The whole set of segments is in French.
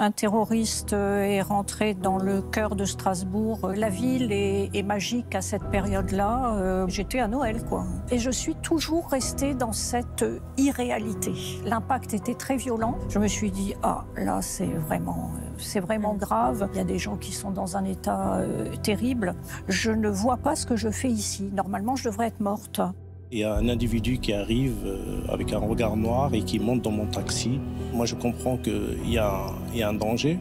Un terroriste euh, est rentré dans le cœur de Strasbourg. Euh, la ville est, magique à cette période-là. Euh, j'étais à Noël, quoi. Et je suis toujours restée dans cette irréalité. L'impact était très violent. Je me suis dit, ah, là, c'est vraiment, c'est vraiment grave. Il y a des gens qui sont dans un état terrible. Je ne vois pas ce que je fais ici. Normalement, je devrais être morte. Il y a un individu qui arrive euh, avec un regard noir et qui monte dans mon taxi. Moi, je comprends qu'il y, a un danger.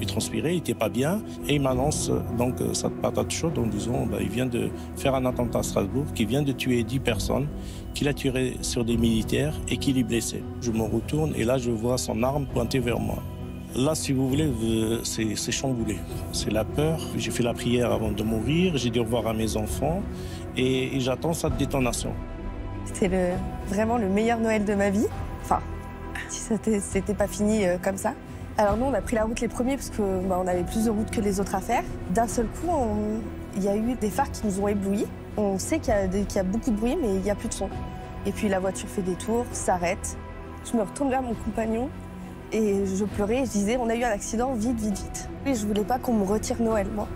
Il transpirait, il n'était pas bien. Et il m'annonce donc euh, cette patate chaude en disant bah, il vient de faire un attentat à Strasbourg, qu'il vient de tuer 10 personnes, qu'il a tué sur des militaires et qu'il est blessé. Je me retourne et là, je vois son arme pointée vers moi. Là, si vous voulez, euh, c'est chamboulé. C'est la peur. J'ai fait la prière avant de mourir. J'ai dit au revoir à mes enfants et, j'attends sa détonation. C'était vraiment le meilleur Noël de ma vie. Enfin, si c'était pas fini euh, comme ça. Alors nous, on a pris la route les premiers parce qu'on bah, avait plus de route que les autres à faire. D'un seul coup, il y a eu des phares qui nous ont éblouis. On sait qu'il y, a beaucoup de bruit, mais il n'y a plus de son. Et puis la voiture fait des tours, s'arrête. Je me retourne vers mon compagnon et je pleurais. je disais, on a eu un accident, vite, vite, vite. Et je voulais pas qu'on me retire Noël, moi.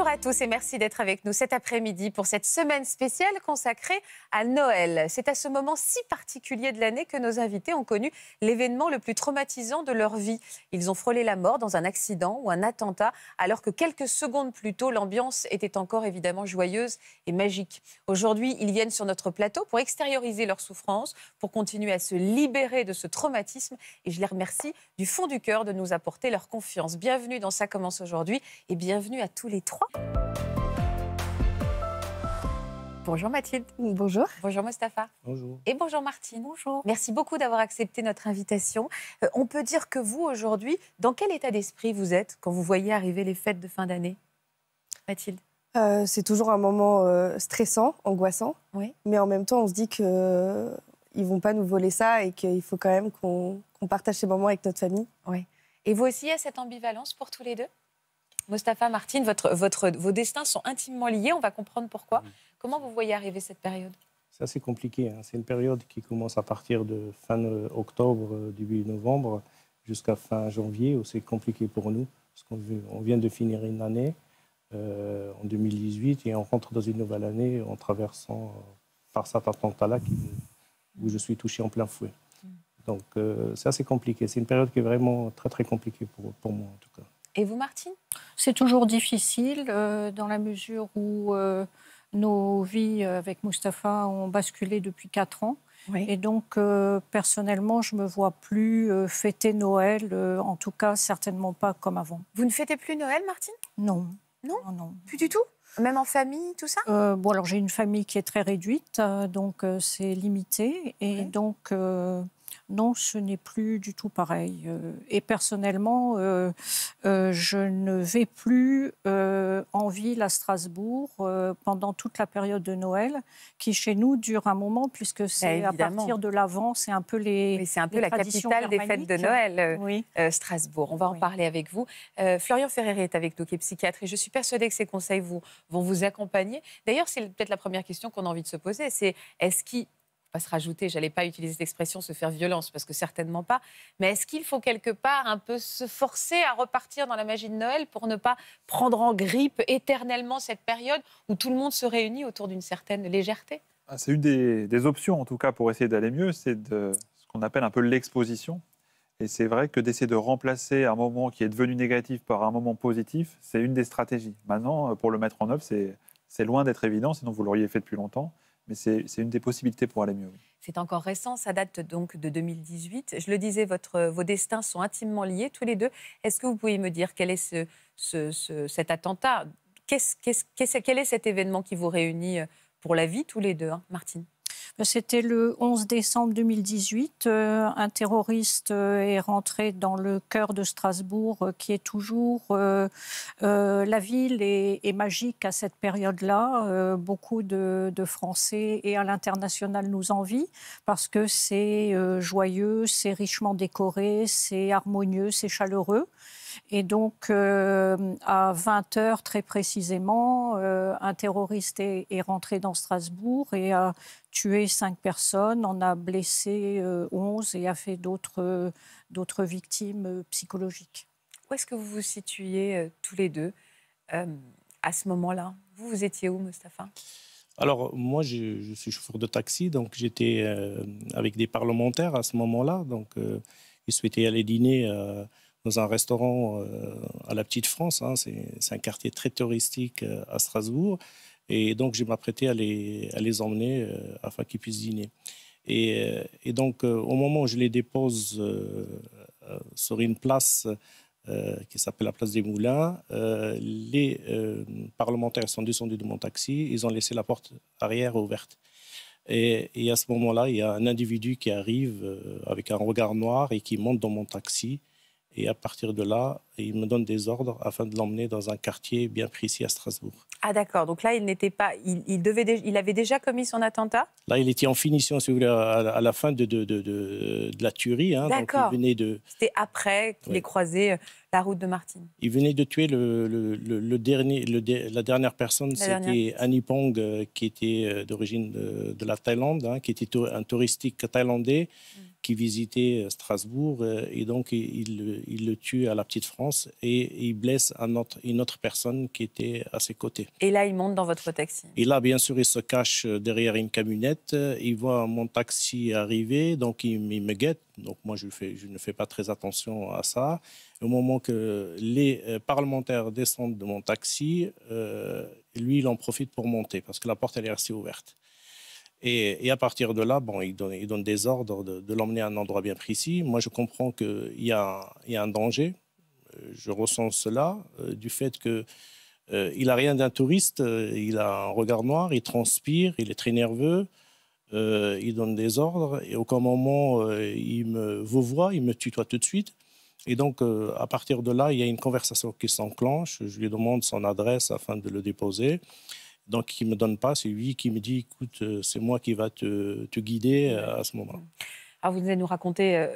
Bonjour à tous et merci d'être avec nous cet après-midi pour cette semaine spéciale consacrée à Noël. C'est à ce moment si particulier de l'année que nos invités ont connu l'événement le plus traumatisant de leur vie. Ils ont frôlé la mort dans un accident ou un attentat alors que quelques secondes plus tôt l'ambiance était encore évidemment joyeuse et magique. Aujourd'hui, ils viennent sur notre plateau pour extérioriser leur souffrance, pour continuer à se libérer de ce traumatisme et je les remercie du fond du cœur de nous apporter leur confiance. Bienvenue dans Ça commence aujourd'hui et bienvenue à tous les trois. Bonjour Mathilde. Bonjour. Bonjour Mustapha. Bonjour. Et bonjour Martine. Bonjour. Merci beaucoup d'avoir accepté notre invitation. Euh, on peut dire que vous, aujourd'hui, dans quel état d'esprit vous êtes quand vous voyez arriver les fêtes de fin d'année Mathilde euh, C'est toujours un moment euh, stressant, angoissant. Oui. Mais en même temps, on se dit qu'ils ne vont pas nous voler ça et qu'il faut quand même qu'on partage ces moments avec notre famille. Oui. Et vous aussi, il y cette ambivalence pour tous les deux Mostafa Martine, votre, votre, vos destins sont intimement liés. On va comprendre pourquoi. Mm-hmm. Comment vous voyez arriver cette période Ça, C'est compliqué. Hein. C'est une période qui commence à partir de fin euh, octobre, euh, début novembre, jusqu'à fin janvier, où c'est compliqué pour nous. Parce qu'on on vient de finir une année euh, en 2018 et on rentre dans une nouvelle année en traversant par cet attentat-là où je suis touché en plein fouet. Mm. Donc ça, c'est compliqué. C'est une période qui est vraiment très très compliquée pour, pour moi en tout cas. Et vous, Martine C'est toujours difficile euh, dans la mesure où euh, nos vies euh, avec Mustapha ont basculé depuis quatre ans. Et donc, personnellement, je ne me vois plus fêter Noël, en tout cas, certainement pas comme avant. Vous ne fêtez plus Noël, Martine Non. Non, non, non. Plus du tout même en famille, tout ça Bon, alors j'ai une famille qui est très réduite, hein, donc c'est limité. Et donc, non, ce n'est plus du tout pareil. Euh, et personnellement, euh, euh, je ne vais plus en ville à Strasbourg pendant toute la période de Noël, qui chez nous dure un moment, puisque c'est à partir de l'avant, c'est un peu les. c'est un peu la capitale des fêtes de Noël, Strasbourg. On va en parler avec vous. Florian Ferreri est avec nous, qui est psychiatre, et je suis persuadée que ses conseils vous, vont vous accompagner. D'ailleurs, c'est peut-être la première question qu'on a envie de se poser c'est est-ce qu'il pas se rajouter, j'allais pas utiliser cette expression, se faire violence, parce que certainement pas. Mais est-ce qu'il faut quelque part un peu se forcer à repartir dans la magie de Noël pour ne pas prendre en grippe éternellement cette période où tout le monde se réunit autour d'une certaine légèreté ah, C'est une des, options, en tout cas, pour essayer d'aller mieux, c'est de ce qu'on appelle un peu l'exposition. Et c'est vrai que d'essayer de remplacer un moment qui est devenu négatif par un moment positif, c'est une des stratégies. Maintenant, euh, pour le mettre en œuvre, c'est loin d'être évident, sinon vous l'auriez fait depuis longtemps mais c'est une des possibilités pour aller mieux. C'est encore récent, ça date donc de 2018. Je le disais, vos destins sont intimement liés tous les deux. Est-ce que vous pouvez me dire quel est cet attentat quel est cet événement qui vous réunit euh, pour la vie tous les deux, hein, Martine c'était le 11 décembre 2018. Euh, un terroriste euh, est rentré dans le cœur de Strasbourg, euh, qui est toujours... la ville est, magique à cette période-là. beaucoup de, de, Français et à l'international nous envient parce que c'est joyeux, c'est richement décoré, c'est harmonieux, c'est chaleureux. Et donc, euh, à 20 h très précisément, euh, un terroriste est, rentré dans Strasbourg et a tué cinq personnes, en a blessé 11 euh, et a fait d'autres victimes psychologiques. Où est-ce que vous vous situiez tous les deux à ce moment-là Vous, vous étiez où, Mustapha alors, moi, je, suis chauffeur de taxi, donc j'étais avec des parlementaires à ce moment-là. Donc, ils souhaitaient aller dîner dans un restaurant euh, à la Petite France. Hein, c'est un quartier très touristique euh, à Strasbourg. Et donc, je m'apprêtais à les, à les emmener euh, afin qu'ils puissent dîner. Et, donc, au moment où je les dépose sur une place qui s'appelle la place des Moulins. les parlementaires sont descendus de mon taxi, ils ont laissé la porte arrière ouverte. Et, et à ce moment-là, il y a un individu qui arrive avec un regard noir et qui monte dans mon taxi et à partir de là, il me donne des ordres afin de l'emmener dans un quartier bien précis à Strasbourg. Ah d'accord, donc là, il n'était pas, il, devait, il avait déjà commis son attentat Là, il était en finition, si vous voulez, à, la fin de, de, de, de la tuerie. Hein. d'accord. de... C'était après les est croisé euh, la route de Martine. Il venait de tuer le, le la dernière personne, c'était Annie Pong, euh, qui était euh, d'origine de, la Thaïlande, hein, qui était un touristique thaïlandais mm. qui visitait euh, Strasbourg. et donc, il, le tue à la Petite France et il blesse une autre personne qui était à ses côtés. Et là, il monte dans votre taxi. Et là, bien sûr, il se cache derrière une camionnette. Il voit mon taxi arriver, donc il, me guette. Donc, moi, je, fais, je ne fais pas très attention à ça au moment que les euh, parlementaires descendent de mon taxi, euh, lui, il en profite pour monter parce que la porte, elle est restée ouverte. Et, à partir de là, bon, il donne, des ordres de, l'emmener à un endroit bien précis. Moi, je comprends qu'il y, a un danger. Euh, je ressens cela du fait qu'il il n'a rien d'un touriste. il a un regard noir, il transpire, il est très nerveux. il donne des ordres et aucun moment il me vouvoie, il me tutoie tout de suite. Et donc, euh, à partir de là, il y a une conversation qui s'enclenche. Je lui demande son adresse afin de le déposer. Donc, il ne me donne pas, c'est lui qui me dit, écoute, euh, c'est moi qui va te, guider euh, à ce moment-là. Alors, ah, vous allez nous raconter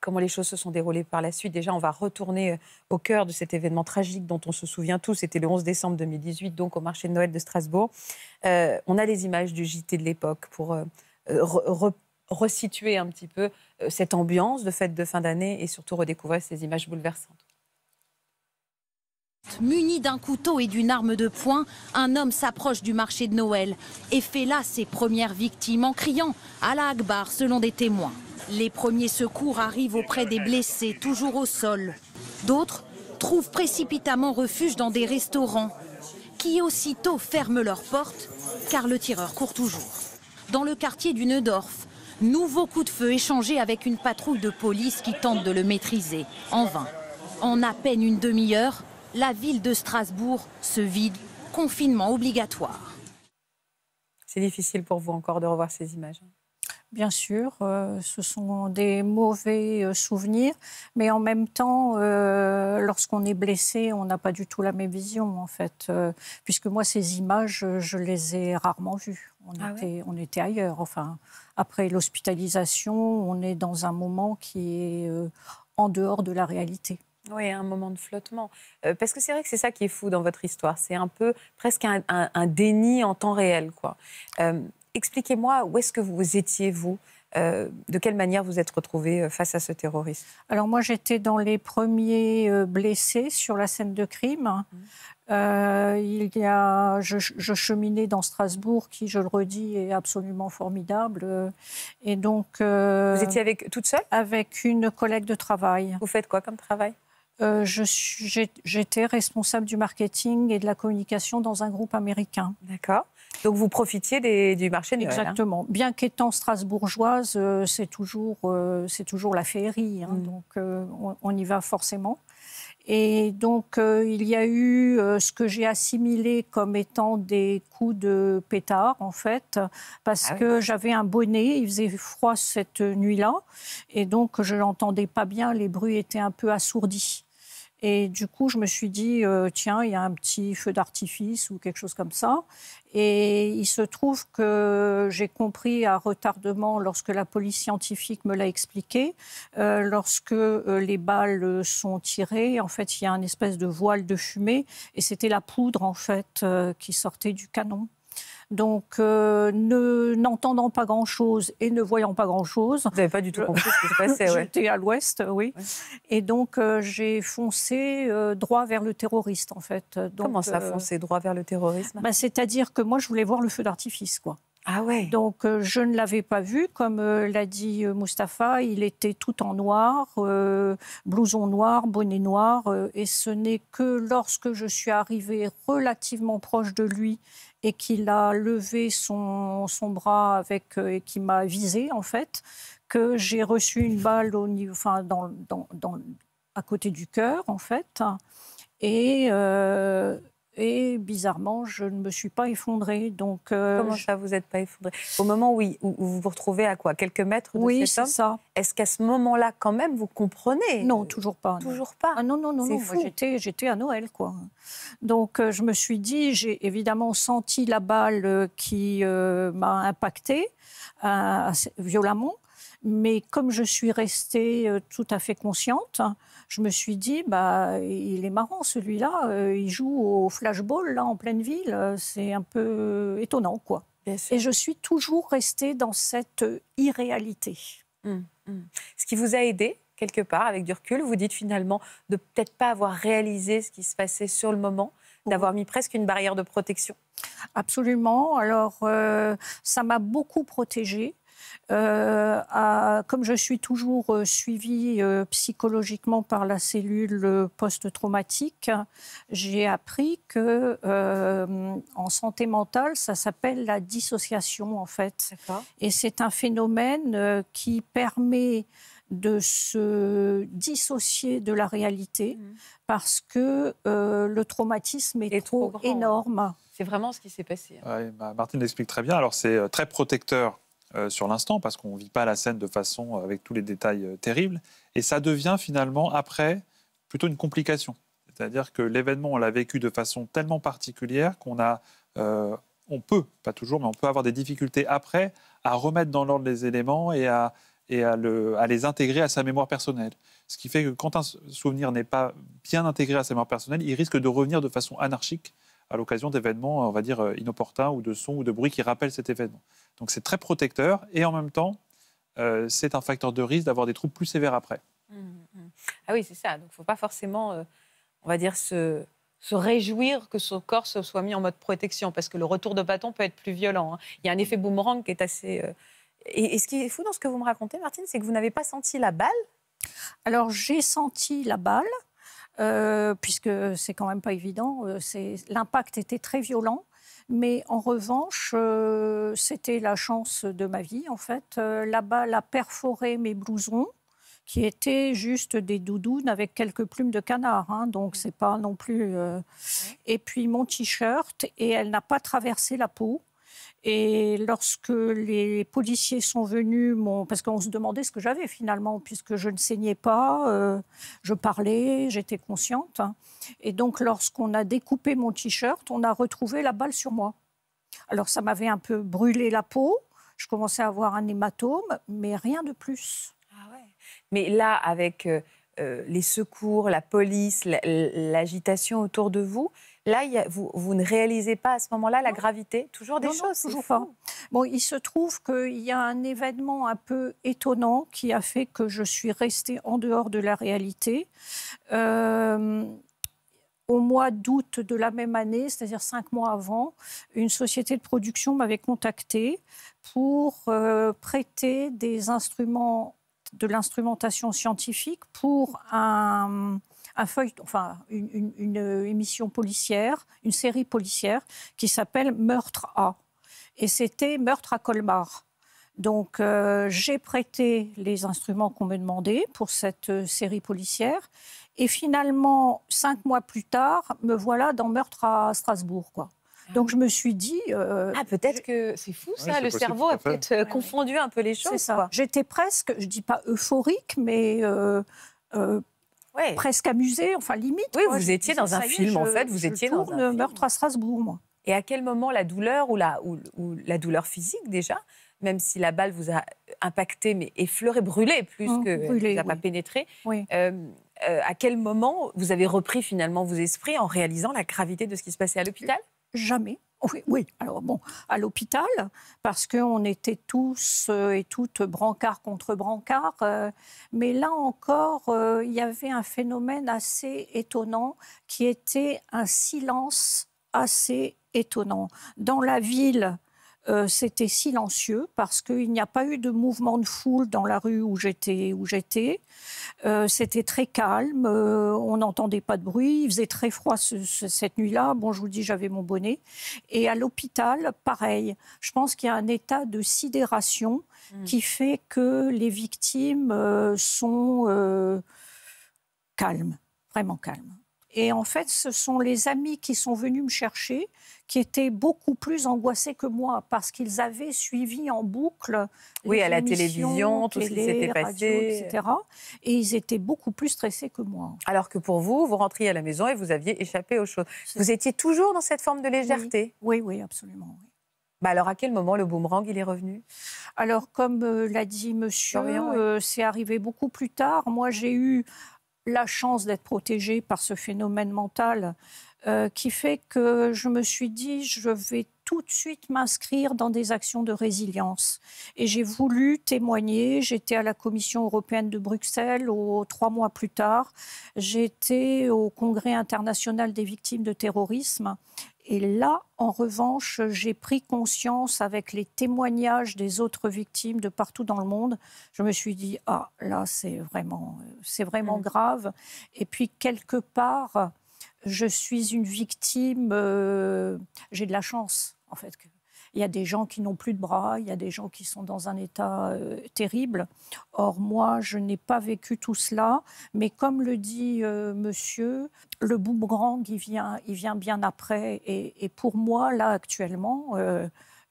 comment les choses se sont déroulées par la suite. Déjà, on va retourner au cœur de cet événement tragique dont on se souvient tous. C'était le 11 décembre 2018, donc au marché de Noël de Strasbourg. on a les images du JT de l'époque pour resituer un petit peu euh, cette ambiance de fête de fin d'année et surtout redécouvrir ces images bouleversantes. Muni d'un couteau et d'une arme de poing, un homme s'approche du marché de Noël et fait là ses premières victimes en criant à la Akbar selon des témoins. Les premiers secours arrivent auprès des blessés toujours au sol. D'autres trouvent précipitamment refuge dans des restaurants qui aussitôt ferment leurs portes car le tireur court toujours. Dans le quartier du Neudorf, Nouveau coup de feu échangé avec une patrouille de police qui tente de le maîtriser. En vain. En à peine une demi-heure, la ville de Strasbourg se vide. Confinement obligatoire. C'est difficile pour vous encore de revoir ces images. Hein Bien sûr, euh, ce sont des mauvais euh, souvenirs, mais en même temps, euh, lorsqu'on est blessé, on n'a pas du tout la même vision, en fait, puisque moi, ces images, je les ai rarement vues. On, ah était, on était ailleurs, enfin. Après l'hospitalisation, on est dans un moment qui est euh, en dehors de la réalité. Oui, un moment de flottement. Euh, parce que c'est vrai que c'est ça qui est fou dans votre histoire. C'est un peu presque un, déni en temps réel. quoi. Euh, expliquez-moi où est-ce que vous étiez, vous de quelle manière vous êtes retrouvé face à ce terroriste Alors moi j'étais dans les premiers blessés sur la scène de crime. Mmh. Euh, il y a, je, cheminais dans Strasbourg, qui, je le redis, est absolument formidable. Et donc, euh, vous étiez avec toute seule Avec une collègue de travail. Vous faites quoi comme travail euh, J'étais responsable du marketing et de la communication dans un groupe américain. D'accord. Donc vous profitiez des, du marché hein Exactement. Bien qu'étant strasbourgeoise, c'est toujours, toujours la féerie. Hein. Mm. Donc on, y va forcément. Et donc, euh, il y a eu euh, ce que j'ai assimilé comme étant des coups de pétard, en fait, parce ah que j'avais un bonnet, il faisait froid cette nuit-là, et donc je n'entendais pas bien, les bruits étaient un peu assourdis. Et du coup, je me suis dit, euh, tiens, il y a un petit feu d'artifice ou quelque chose comme ça. Et il se trouve que j'ai compris à retardement, lorsque la police scientifique me l'a expliqué, euh, lorsque euh, les balles sont tirées, en fait, il y a une espèce de voile de fumée. Et c'était la poudre, en fait, qui sortait du canon. Donc, euh, ne n'entendant pas grand-chose et ne voyant pas grand-chose. Vous n'avez pas du tout compris ce qui se passait, J'étais à l'ouest, oui. Et donc, euh, j'ai foncé euh, droit vers le terroriste, en fait. Comment ça, foncer droit vers le terrorisme bah, C'est-à-dire que moi, je voulais voir le feu d'artifice, quoi. Ah ouais. Donc je ne l'avais pas vu, comme l'a dit Mustapha, il était tout en noir, blouson noir, bonnet noir, et ce n'est que lorsque je suis arrivée relativement proche de lui et qu'il a levé son, son bras avec, euh, et qui m'a visé, en fait, que j'ai reçu une balle au niveau, enfin, dans, dans, dans, à côté du cœur, en fait. Et euh, bizarrement, je ne me suis pas effondrée. Donc, euh, Comment ça, vous n'êtes pas effondrée Au moment où, où, vous vous retrouvez à quoi Quelques mètres de oui, cet homme ça. Est-ce qu'à ce, moment-là, quand même, vous comprenez Non, toujours pas. Toujours pas ah Non, non, non, non. J'étais à Noël, quoi. Donc, euh, je me suis dit, j'ai évidemment senti la balle euh, qui m'a impactée violemment. Mais comme je suis restée euh, tout à fait consciente, je me suis dit, bah, il est marrant celui-là, euh, il joue au flashball là en pleine ville, c'est un peu étonnant quoi. Et je suis toujours restée dans cette irréalité. Mmh, mmh. Ce qui vous a aidé quelque part avec du recul, vous dites finalement de peut-être pas avoir réalisé ce qui se passait sur le moment, d'avoir mis presque une barrière de protection Absolument. Alors, euh, ça m'a beaucoup protégée. Euh, comme je suis toujours euh, suivie euh, psychologiquement par la cellule post-traumatique, j'ai appris que en santé mentale, ça s'appelle la dissociation en fait. Et c'est un phénomène qui permet de se dissocier de la réalité mmh. parce que le traumatisme est, trop, énorme. C'est vraiment ce qui s'est passé. Hein. Bah, Martine l'explique très bien. Alors c'est très protecteur euh, sur l'instant, parce qu'on ne vit pas la scène de façon euh, avec tous les détails euh, terribles. Et ça devient finalement, après, plutôt une complication. C'est-à-dire que l'événement, on l'a vécu de façon tellement particulière qu'on on peut, pas toujours, mais on peut avoir des difficultés après à remettre dans l'ordre les éléments et à les intégrer à sa mémoire personnelle. Ce qui fait que quand un souvenir n'est pas bien intégré à sa mémoire personnelle, il risque de revenir de façon anarchique à l'occasion d'événements, on va dire, euh, inopportuns ou de sons ou de bruits qui rappellent cet événement. Donc c'est très protecteur et en même temps, euh, c'est un facteur de risque d'avoir des troubles plus sévères après. Mmh, mmh, mmh. Ah oui, c'est ça. Donc il ne faut pas forcément, euh, on va dire, se, réjouir que son corps se soit mis en mode protection parce que le retour de bâton peut être plus violent. Hein. Il y a un effet boomerang qui est assez... et ce qui est fou dans ce que vous me racontez, Martine, c'est que vous n'avez pas senti la balle alors j'ai senti la balle, euh, puisque c'est quand même pas évident. Euh, l'impact était très violent. Mais en revanche, euh, c'était la chance de ma vie, en fait. là-bas la balle a perforé mes blousons, qui étaient juste des doudounes avec quelques plumes de canard. Hein. donc, c'est pas non plus. Et puis, mon t-shirt, et elle n'a pas traversé la peau. Et lorsque les policiers sont venus, parce qu'on se demandait ce que j'avais finalement, puisque je ne saignais pas, euh, je parlais, j'étais consciente. Et donc lorsqu'on a découpé mon t-shirt, on a retrouvé la balle sur moi. Alors ça m'avait un peu brûlé la peau, je commençais à avoir un hématome, mais rien de plus. Ah ouais. Mais là, avec euh, euh, les secours, la police, l'agitation autour de vous, Là, vous, ne réalisez pas à ce moment-là la gravité, toujours des choses. toujours Bon, il se trouve qu'il y a un événement un peu étonnant qui a fait que je suis restée en dehors de la réalité. Euh, au mois d'août de la même année, c'est-à-dire cinq mois avant, une société de production m'avait contactée pour euh, prêter des instruments de l'instrumentation scientifique pour un, un enfin, une, euh, émission policière, une série policière qui s'appelle Meurtre A. Et c'était Meurtre à Colmar. Donc euh, j'ai prêté les instruments qu'on me demandait pour cette euh, série policière. Et finalement, cinq mois plus tard, me voilà dans Meurtre à Strasbourg. Quoi. Ah Donc je me suis dit... ah peut-être que c'est fou ça, le cerveau a peut-être confondu un peu les choses. ça. J'étais presque, je dis pas euphorique, mais presque amusé enfin limite. Oui, vous étiez dans un film, en fait. Vous étiez dans un meurtre à Strasbourg, moi. Et à quel moment la douleur, ou la, ou, la douleur physique déjà, même si la balle vous a impacté, mais effleuré, brûlé plus mmh, que ça vous pas pénétré, euh, euh, à quel moment vous avez repris finalement vos esprits en réalisant la gravité de ce qui se passait à l'hôpital Jamais. Oui, alors bon, à l'hôpital, parce qu'on était tous euh, et toutes brancard contre brancard. Euh, mais là encore, euh, il y avait un phénomène assez étonnant qui était un silence assez étonnant. Dans la ville, euh, c'était silencieux parce qu'il n'y a pas eu de mouvement de foule dans la rue où j'étais. Où j'étais. Euh, c'était très calme, euh, on n'entendait pas de bruit, il faisait très froid cette nuit-là. Bon, je vous dis, j'avais mon bonnet. Et à l'hôpital, pareil. Je pense qu'il y a un état de sidération hmm. qui fait que les victimes sont calmes, vraiment calmes. Et en fait, ce sont les amis qui sont venus me chercher qui étaient beaucoup plus angoissés que moi parce qu'ils avaient suivi en boucle. Oui, à la télévision, tout ce qui s'était passé. Etc. Et ils étaient beaucoup plus stressés que moi. Alors que pour vous, vous rentriez à la maison et vous aviez échappé aux choses. Vous étiez toujours dans cette forme de légèreté Oui, oui, absolument. Bah alors, à quel moment le boomerang il est revenu Alors, comme euh, l'a dit monsieur, euh, c'est arrivé beaucoup plus tard. Moi, j'ai eu la chance d'être protégée par ce phénomène mental euh, qui fait que je me suis dit, je vais tout de suite m'inscrire dans des actions de résilience. Et j'ai voulu témoigner. J'étais à la Commission européenne de Bruxelles au, trois mois plus tard. J'étais au Congrès international des victimes de terrorisme. Et là, en revanche, j'ai pris conscience avec les témoignages des autres victimes de partout dans le monde. Je me suis dit, ah, là, c'est vraiment, euh, c'est vraiment mm. grave. Et puis, quelque part, je suis une victime, euh, j'ai de la chance, en fait. Il y a des gens qui n'ont plus de bras, il y a des gens qui sont dans un état euh, terrible. Or, moi, je n'ai pas vécu tout cela, mais comme le dit euh, monsieur, le boomerang, il vient, il vient bien après. Et, pour moi, là, actuellement,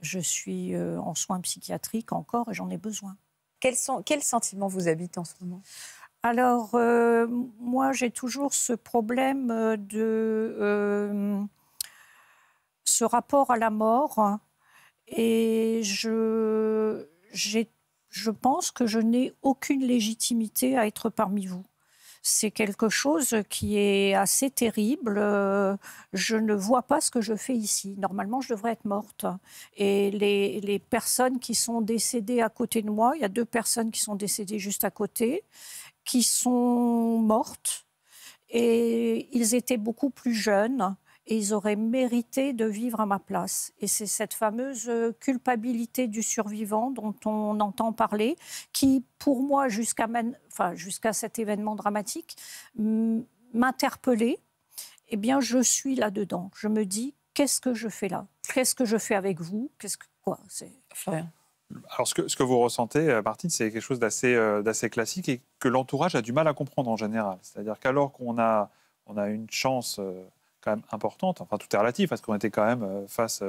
je suis en soins psychiatriques encore et j'en ai besoin. Quels, sont, quels sentiments vous habitent en ce moment alors, euh, moi, j'ai toujours ce problème euh, de euh, ce rapport à la mort. Et je, je pense que je n'ai aucune légitimité à être parmi vous. C'est quelque chose qui est assez terrible. Je ne vois pas ce que je fais ici. Normalement, je devrais être morte. Et les, les personnes qui sont décédées à côté de moi, il y a deux personnes qui sont décédées juste à côté qui sont mortes et ils étaient beaucoup plus jeunes et ils auraient mérité de vivre à ma place. Et c'est cette fameuse culpabilité du survivant dont on entend parler, qui pour moi jusqu'à enfin, jusqu'à cet événement dramatique m'interpellait. Eh bien, je suis là-dedans. Je me dis, qu'est-ce que je fais là Qu'est-ce que je fais avec vous Qu'est-ce que quoi C'est. Alors, ce que, vous ressentez, euh, Martine, c'est quelque chose euh, d'assez classique et que l'entourage a du mal à comprendre en général. C'est-à-dire qu'alors qu'on a, on a une chance euh, quand même importante, enfin, tout est relatif, parce qu'on était quand même face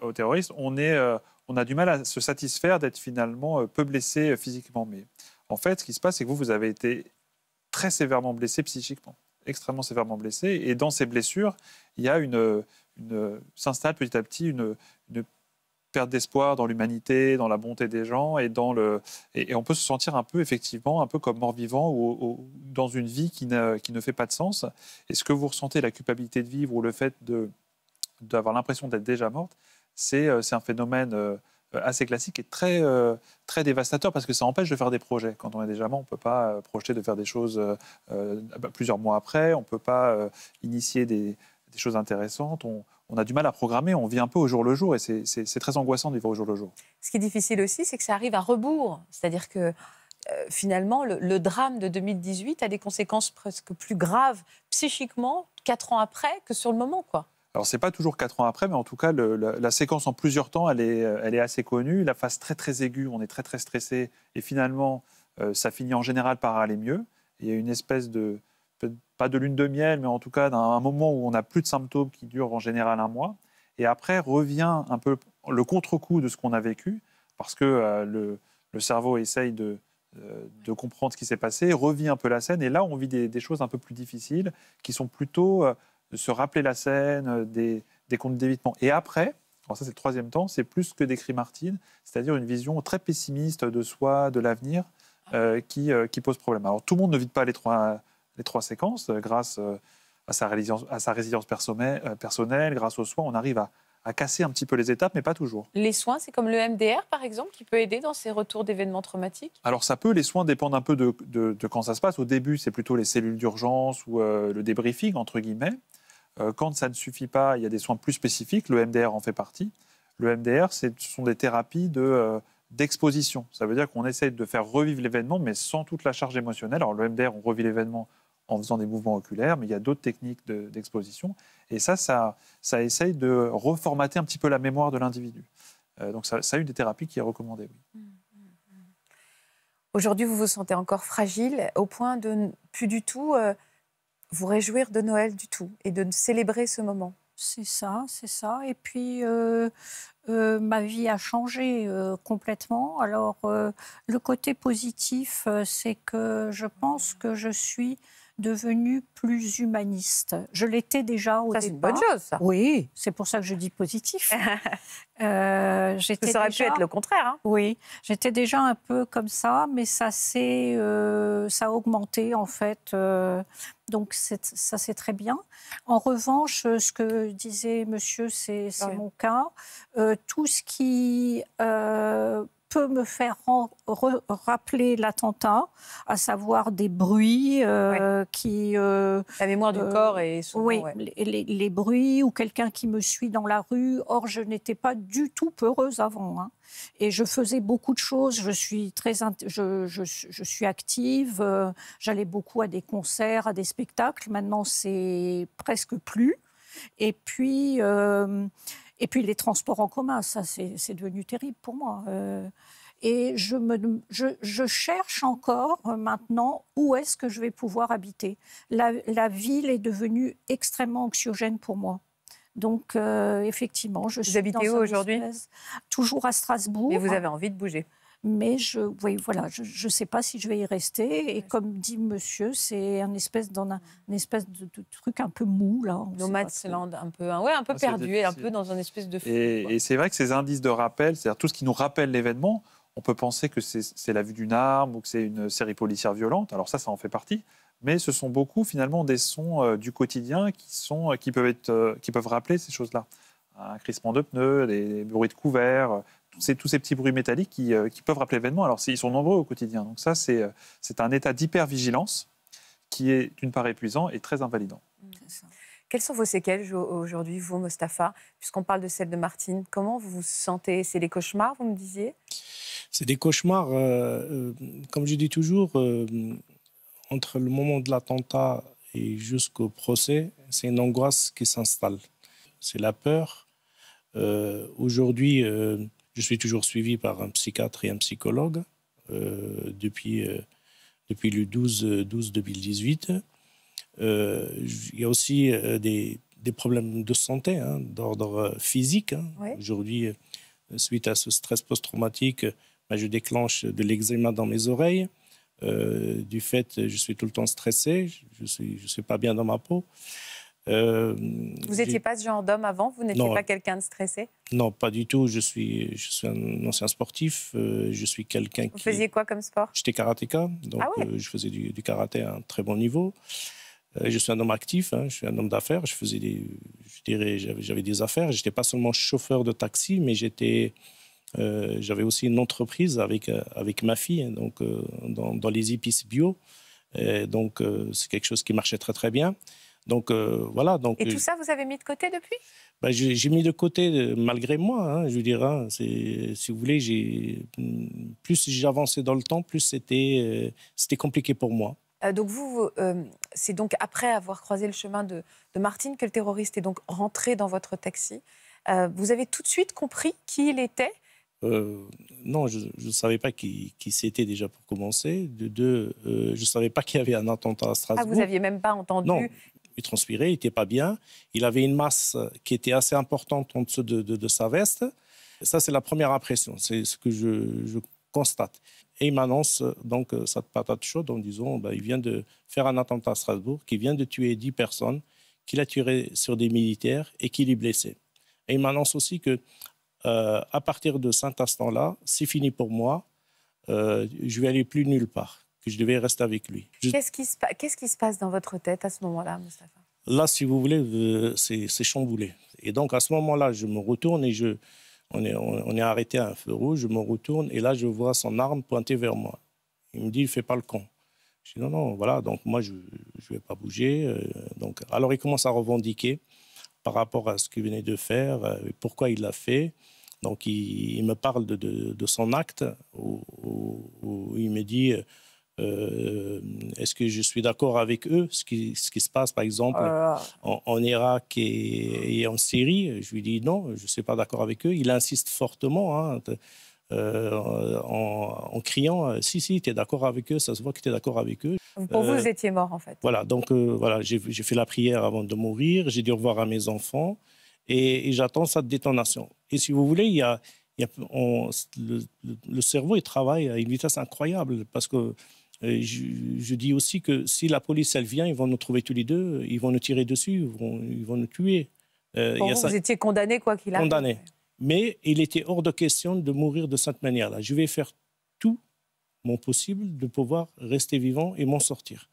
aux terroristes, on, est, on a du mal à se satisfaire d'être finalement peu blessé physiquement. Mais en fait, ce qui se passe, c'est que vous, vous avez été très sévèrement blessé psychiquement, extrêmement sévèrement blessé. Et dans ces blessures, il y a une, s'installe petit à petit une, une d'espoir dans l'humanité, dans la bonté des gens, et, dans le, et, on peut se sentir un peu, effectivement, un peu comme mort-vivant ou, dans une vie qui ne, qui ne fait pas de sens. Est-ce que vous ressentez la culpabilité de vivre ou le fait d'avoir l'impression d'être déjà morte C'est euh, un phénomène euh, assez classique et très, euh, très dévastateur parce que ça empêche de faire des projets. Quand on est déjà mort, on ne peut pas projeter de faire des choses plusieurs mois après, on ne peut pas initier des, des choses intéressantes. On, on a du mal à programmer, on vit un peu au jour le jour et c'est très angoissant de vivre au jour le jour. Ce qui est difficile aussi, c'est que ça arrive à rebours. C'est-à-dire que euh, finalement, le, drame de 2018 a des conséquences presque plus graves psychiquement, quatre ans après, que sur le moment. quoi. Alors, ce n'est pas toujours quatre ans après, mais en tout cas, la, séquence en plusieurs temps, elle est, euh, elle est assez connue. La phase très, très aiguë, on est très, très stressé et finalement, euh, ça finit en général par aller mieux. Il y a une espèce de, pas de lune de miel, mais en tout cas d'un moment où on n'a plus de symptômes qui durent en général un mois. Et après revient un peu le contre-coup de ce qu'on a vécu, parce que euh, le, cerveau essaye euh, de, comprendre ce qui s'est passé, revit un peu la scène, et là on vit des, choses un peu plus difficiles, qui sont plutôt euh, de se rappeler la scène, des, comptes d'évitement. Et après, alors ça c'est le troisième temps, c'est plus que décrit Martine, c'est-à-dire une vision très pessimiste de soi, de l'avenir, qui, qui pose problème. Alors tout le monde ne vit pas les trois les trois séquences, euh, grâce euh, à sa résilience, à sa euh, personnelle, grâce aux soins, on arrive à, casser un petit peu les étapes, mais pas toujours. Les soins, c'est comme le MDR, par exemple, qui peut aider dans ces retours d'événements traumatiques Alors ça peut, les soins dépendent un peu de, quand ça se passe. Au début, c'est plutôt les cellules d'urgence ou le débriefing, entre guillemets. quand ça ne suffit pas, il y a des soins plus spécifiques, le MDR en fait partie. Le MDR, ce sont des thérapies de... d'exposition. Ça veut dire qu'on essaie de faire revivre l'événement, mais sans toute la charge émotionnelle. Alors le MDR, on revit l'événement en faisant des mouvements oculaires, mais il y a d'autres techniques d'exposition. et ça, ça, ça essaye de reformater un petit peu la mémoire de l'individu. Euh, donc ça, a eu des thérapies qui est recommandée, oui. Mmh, mmh, mmh. Aujourd'hui, vous vous sentez encore fragile au point de ne plus du tout euh, vous réjouir de Noël du tout et de ne célébrer ce moment. C'est ça, c'est ça. Et puis, euh, ma vie a changé complètement. Alors, le côté positif, c'est que je pense que je suis devenue plus humaniste. Je l'étais déjà au ça, départ. C'est une bonne chose, ça. Oui, c'est pour ça que je dis positif. Euh, ça aurait pu être le contraire. Hein. Oui, j'étais déjà un peu comme ça, mais ça s'est, euh, ça a augmenté en fait. Euh, donc ça c'est très bien. En revanche, ce que disait Monsieur, c'est mon cas. tout ce qui peut me faire rappeler l'attentat, à savoir des bruits euh, qui... Euh, la mémoire du euh, corps et... Oui, les, bruits ou quelqu'un qui me suit dans la rue. Or, je n'étais pas du tout peureuse avant. Hein. Et je faisais beaucoup de choses. Je suis, très, je, je, je suis active. J'allais beaucoup à des concerts, à des spectacles. Maintenant, c'est presque plus. Et puis... Et puis les transports en commun, ça c'est devenu terrible pour moi. Euh. et je, me, je, cherche encore euh, maintenant où est-ce que je vais pouvoir habiter. La, ville est devenue extrêmement anxiogène pour moi. Donc euh, effectivement, je vous suis habitez où aujourd'hui Toujours à Strasbourg. Mais vous avez envie de bouger mais je, voilà, je ne sais pas si je vais y rester. Et comme dit monsieur, c'est un espèce, mm. un, espèce de, truc un peu mou, là. Nomade un peu, ouais, un peu ah, perdu, et un peu dans un espèce de... et, c'est vrai que ces indices de rappel, c'est-à-dire tout ce qui nous rappelle l'événement, on peut penser que c'est la vue d'une arme ou que c'est une série policière violente. Alors ça, ça en fait partie. Mais ce sont beaucoup finalement des sons euh, du quotidien qui, sont, euh, qui, peuvent être, euh, qui peuvent rappeler ces choses-là. Un crissement de pneus, des bruits de couverts, c'est tous ces petits bruits métalliques qui, euh, peuvent rappeler l'événement. Alors, ils sont nombreux au quotidien. Donc, ça, euh, c'est un état d'hypervigilance qui est d'une part épuisant et très invalidant. Mm. Quelles sont vos séquelles aujourd'hui, vous, Mostafa Puisqu'on parle de celle de Martine, comment vous vous sentez C'est des cauchemars, vous me disiez C'est des cauchemars, euh, comme je dis toujours, entre le moment de l'attentat et jusqu'au procès, c'est une angoisse qui s'installe. C'est la peur. aujourd'hui, je suis toujours suivi par un psychiatre et un psychologue euh, depuis, euh, depuis le 12-2018. 12 euh, il y a aussi des, problèmes de santé, hein, d'ordre physique. Hein. Aujourd'hui, suite à ce stress post-traumatique, bah, je déclenche de l'eczéma dans mes oreilles. du fait, je suis tout le temps stressé, je ne je suis pas bien dans ma peau. Euh, vous n'étiez pas ce genre d'homme avant Vous n'étiez pas euh, quelqu'un de stressé Non, pas du tout. Je suis, je suis un ancien sportif. Euh, je suis quelqu'un qui. Vous faisiez quoi comme sport J'étais karatéka, donc ah je faisais du, karaté à un très bon niveau. je suis un homme actif, hein, je suis un homme d'affaires. Je faisais je dirais, j'avais des affaires. J'étais pas seulement chauffeur de taxi, mais j'étais. j'avais aussi une entreprise avec, avec ma fille, hein, donc, dans, les épices bio. donc, c'est quelque chose qui marchait très, très bien. Donc euh, voilà. Donc, et euh, tout ça, vous avez mis de côté depuis ben, J'ai mis de côté euh, malgré moi, hein, je veux dire. Hein, si vous voulez, hmm, plus j'avançais dans le temps, plus c'était compliqué pour moi. donc vous, c'est donc après avoir croisé le chemin de, Martine que le terroriste est donc rentré dans votre taxi. vous avez tout de suite compris qui il était non, je ne savais pas qui, c'était déjà pour commencer. De deux, je ne savais pas qu'il y avait un attentat à ah, Strasbourg. vous n'aviez même pas entendu il transpirait, il n'était pas bien. Il avait une masse euh, qui était assez importante en dessous de, sa veste. Ça, c'est la première impression, c'est ce que je, constate. Et il m'annonce euh, donc euh, cette patate chaude en disant bah, il vient de faire un attentat à Strasbourg, qu'il vient de tuer 10 personnes, qu'il a tiré sur des militaires et qu'il est blessé. Et il m'annonce aussi que à partir de cet instant-là, c'est fini pour moi, euh, je vais aller plus nulle part que je devais rester avec lui. Qu'est-ce qui, se... qui, se passe dans votre tête à ce moment-là, Mustapha Là, si vous voulez, euh, c'est chamboulé. Et donc, à ce moment-là, je me retourne et je, on est, on est, arrêté à un feu rouge, je me retourne et là, je vois son arme pointée vers moi. Il me dit, fais pas le con. Je dis, non, non, voilà, donc moi, je ne vais pas bouger. Euh, donc, alors, il commence à revendiquer par rapport à ce qu'il venait de faire, euh, pourquoi il l'a fait. Donc, il, me parle de, son acte où il me dit, euh, est-ce que je suis d'accord avec eux ce qui, ce qui se passe, par exemple, oh en, Irak et, en Syrie Je lui dis non, je ne suis pas d'accord avec eux. Il insiste fortement hein, euh, en, criant euh, si, si, tu es d'accord avec eux, ça se voit que tu es d'accord avec eux. Pour vous, vous étiez mort, en fait. Voilà, donc voilà, j'ai fait la prière avant de mourir, j'ai dit au revoir à mes enfants et, j'attends sa détonation. Et si vous voulez, il y a. le, le, cerveau il travaille à une vitesse incroyable parce que je, dis aussi que si la police, elle vient, ils vont nous trouver tous les deux, ils vont nous tirer dessus, ils vont, nous tuer. Euh, vous, étiez condamné, quoi qu'il arrive Condamné. Mais il était hors de question de mourir de cette manière-là. Je vais faire tout mon possible de pouvoir rester vivant et m'en sortir.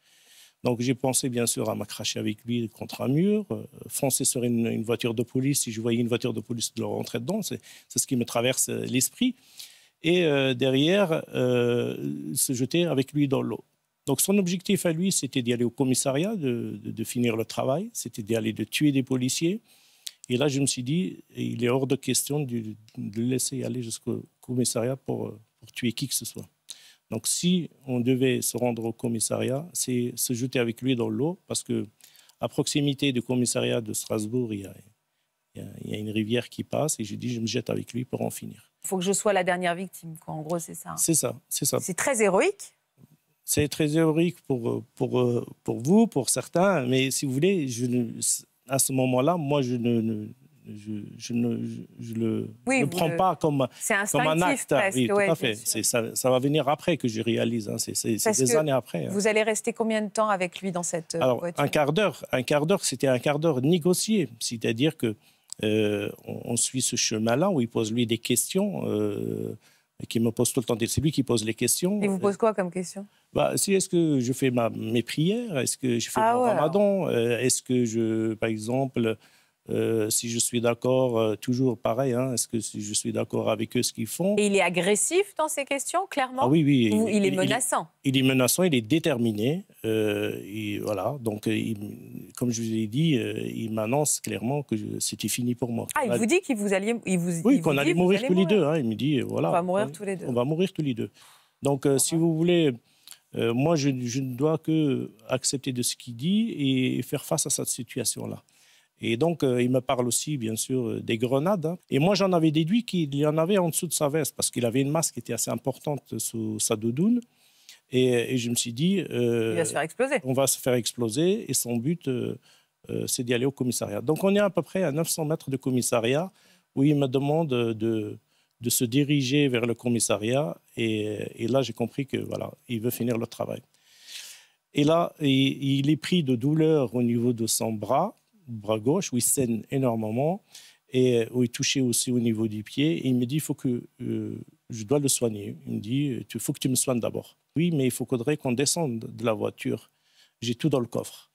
Donc j'ai pensé bien sûr à m'accracher avec lui contre un mur, euh, foncer sur une, une, voiture de police si je voyais une voiture de police de rentrer dedans. C'est ce qui me traverse euh, l'esprit et euh, derrière euh, se jeter avec lui dans l'eau. Donc son objectif à lui, c'était d'aller au commissariat, de, finir le travail, c'était d'aller de tuer des policiers. Et là, je me suis dit, il est hors de question de, le laisser aller jusqu'au commissariat euh, pour, tuer qui que ce soit. Donc, si on devait se rendre au commissariat, c'est se jeter avec lui dans l'eau, parce que à proximité du commissariat de Strasbourg, il y, a, il y a une rivière qui passe, et j'ai dit, je me jette avec lui pour en finir. Il faut que je sois la dernière victime, En gros, c'est ça. C'est ça, c'est ça. C'est très héroïque. C'est très héroïque pour, euh, pour, euh, pour vous, pour certains, mais si vous voulez, je, à ce moment-là, moi, je ne, je, ne je le prends pas comme, comme un acte. Presque, oui, tout à fait. Ça, va venir après que je réalise. Hein. C'est des années après. Hein. Vous allez rester combien de temps avec lui dans cette euh, voiture Un quart d'heure. Un quart d'heure, c'était un quart d'heure négocié. C'est-à-dire que euh, on, suit ce chemin-là où il pose lui des questions. Euh, qui me pose tout le temps, c'est lui qui pose les questions. Il vous euh, pose quoi comme question bah, si, Est-ce que je fais ma, mes prières Est-ce que je fais ah, mon ramadan euh, Est-ce que je, par exemple, euh, si je suis d'accord, euh, toujours pareil, hein. est-ce que si je suis d'accord avec eux, ce qu'ils font Et il est agressif dans ces questions, clairement ah Oui, oui. Ou il, est menaçant il, est menaçant, il est déterminé. Euh, et voilà, donc comme je vous ai dit, il m'annonce clairement que c'était fini pour moi. Ah, il vous dit qu'il vous alliez... Il vous, oui, qu'on allait mourir hein. tous les deux. il me dit, voilà. On va mourir tous les deux. va mourir tous les deux. Donc, si vous voulez... moi, je, je, ne dois que accepter de ce qu'il dit et faire face à cette situation-là. Et donc, euh, il me parle aussi, bien sûr, euh, des grenades. Hein. Et moi, j'en avais déduit qu'il y en avait en dessous de sa veste, parce qu'il avait une masse qui était assez importante sous sa doudoune. Et, je me suis dit... Euh, il va se faire exploser. On va se faire exploser, et son but, c'est d'y aller au commissariat. Donc, on est à peu près à 900 mètres du commissariat, où il me demande de, de se diriger vers le commissariat. Et, là, j'ai compris que, voilà, il veut finir le travail. Et là, il est pris de douleur au niveau de son bras bras gauche où il saigne énormément et euh, où il touchait aussi au niveau du pied. Et il me dit, il faut que euh, je dois le soigner. Il me dit, il euh, faut que tu me soignes d'abord. Oui, mais il faudrait qu'on descende de la voiture. J'ai tout dans le coffre.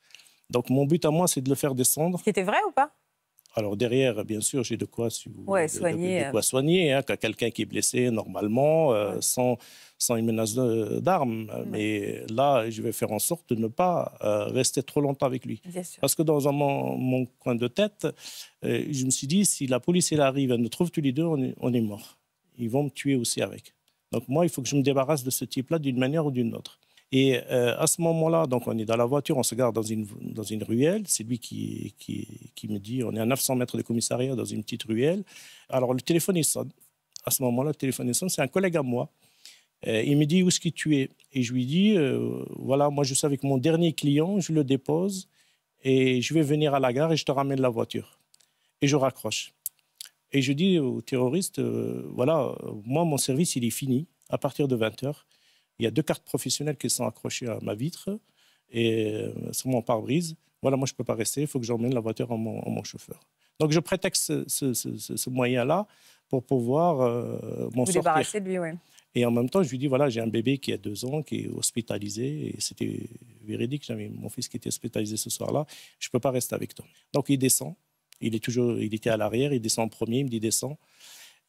Donc mon but à moi, c'est de le faire descendre. C'était vrai ou pas alors derrière, bien sûr, j'ai de quoi, soigner. quelqu'un qui est blessé normalement, euh, sans, sans une menace d'armes. Mais là, je vais faire en sorte de ne pas euh, rester trop longtemps avec lui. Parce que dans mon, coin de tête, euh, je me suis dit, si la police elle arrive, et nous trouve tous les deux, on est, morts. Ils vont me tuer aussi avec. Donc moi, il faut que je me débarrasse de ce type-là d'une manière ou d'une autre. Et euh, à ce moment-là, donc on est dans la voiture, on se garde dans une, dans une ruelle. C'est lui qui, qui, me dit, on est à 900 mètres de commissariat, dans une petite ruelle. Alors le téléphone, il sonne. À ce moment-là, le téléphone, il sonne. C'est un collègue à moi. Euh, il me dit, où est-ce que tu es Et je lui dis, euh, voilà, moi je suis avec mon dernier client, je le dépose et je vais venir à la gare et je te ramène la voiture. Et je raccroche. Et je dis au terroriste, voilà, moi mon service, il est fini à partir de 20h. Il y a deux cartes professionnelles qui sont accrochées à ma vitre et euh, sur mon pare-brise. Voilà, moi, je ne peux pas rester, il faut que j'emmène la voiture à mon, chauffeur. Donc, je prétexte ce, moyen-là pour pouvoir euh, m'en sortir. débarrasser de lui, oui. Et en même temps, je lui dis, voilà, j'ai un bébé qui a deux ans, qui est hospitalisé, et c'était véridique, j'avais mon fils qui était hospitalisé ce soir-là, je ne peux pas rester avec toi. Donc, il descend, il, est toujours, il était à l'arrière, il descend en premier, il me dit, descend.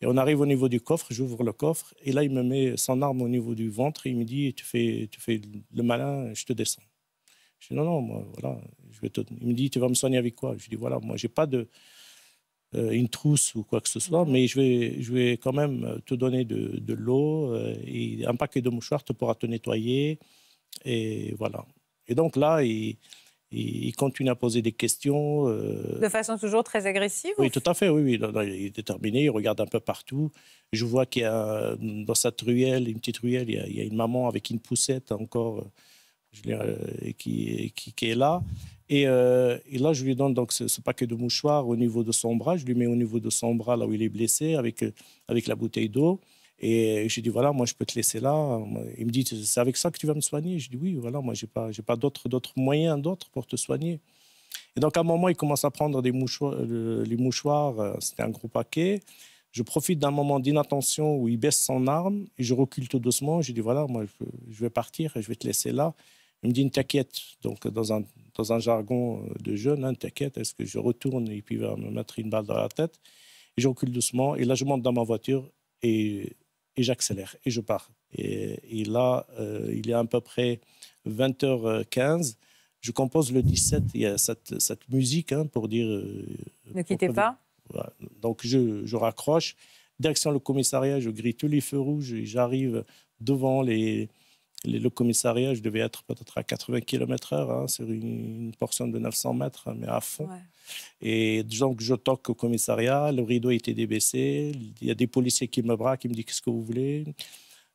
Et on arrive au niveau du coffre, j'ouvre le coffre, et là, il me met son arme au niveau du ventre, et il me dit, tu fais, tu fais le malin, je te descends. Je dis, non, non, moi, voilà, je vais te... Il me dit, tu vas me soigner avec quoi Je dis, voilà, moi, j'ai pas de... Euh, une trousse ou quoi que ce soit, mhm. mais je vais, je vais quand même te donner de, de l'eau euh, et un paquet de mouchoirs, tu pourras te nettoyer. Et voilà. Et donc là, il, il, continue à poser des questions. Euh, de façon toujours très agressive Oui, tout à fait, oui, il est déterminé, il regarde un peu partout. Je vois qu'il y a euh, dans sa ruelle, une petite ruelle, il y a, une maman avec une poussette encore euh, qui, qui, est là. Et, et, là, je lui donne donc ce, ce, paquet de mouchoirs au niveau de son bras. Je lui mets au niveau de son bras, là où il est blessé, avec, avec la bouteille d'eau. Et j'ai dit, voilà, moi, je peux te laisser là. Il me dit, c'est avec ça que tu vas me soigner Je dis, oui, voilà, moi, je n'ai pas, pas d'autres moyens d'autres pour te soigner. Et donc, à un moment, il commence à prendre des mouchoirs, euh, les mouchoirs, euh, c'était un gros paquet. Je profite d'un moment d'inattention où il baisse son arme et je recule tout doucement. Je dis, voilà, moi, je vais partir et je vais te laisser là. Il me dit, ne t'inquiète. Donc, dans un, dans un jargon euh, de jeune, hein, t'inquiète, est-ce que je retourne et puis il va me mettre une balle dans la tête Et je recule doucement. Et là, je monte dans ma voiture et et j'accélère et je pars. Et, là, euh, il est à peu près 20h15. Je compose le 17, il y a cette, musique hein, pour dire... Euh, ne quittez pas. Donc je, je, raccroche. Direction le commissariat, je grille tous les feux rouges et j'arrive devant les, le commissariat, je devais être peut-être à 80 km/h hein, sur une, portion de 900 mètres, hein, mais à fond. Et disons que je toque au commissariat, le rideau était débaissé, il y a des policiers qui me braquent, qui me disent Qu'est-ce que vous voulez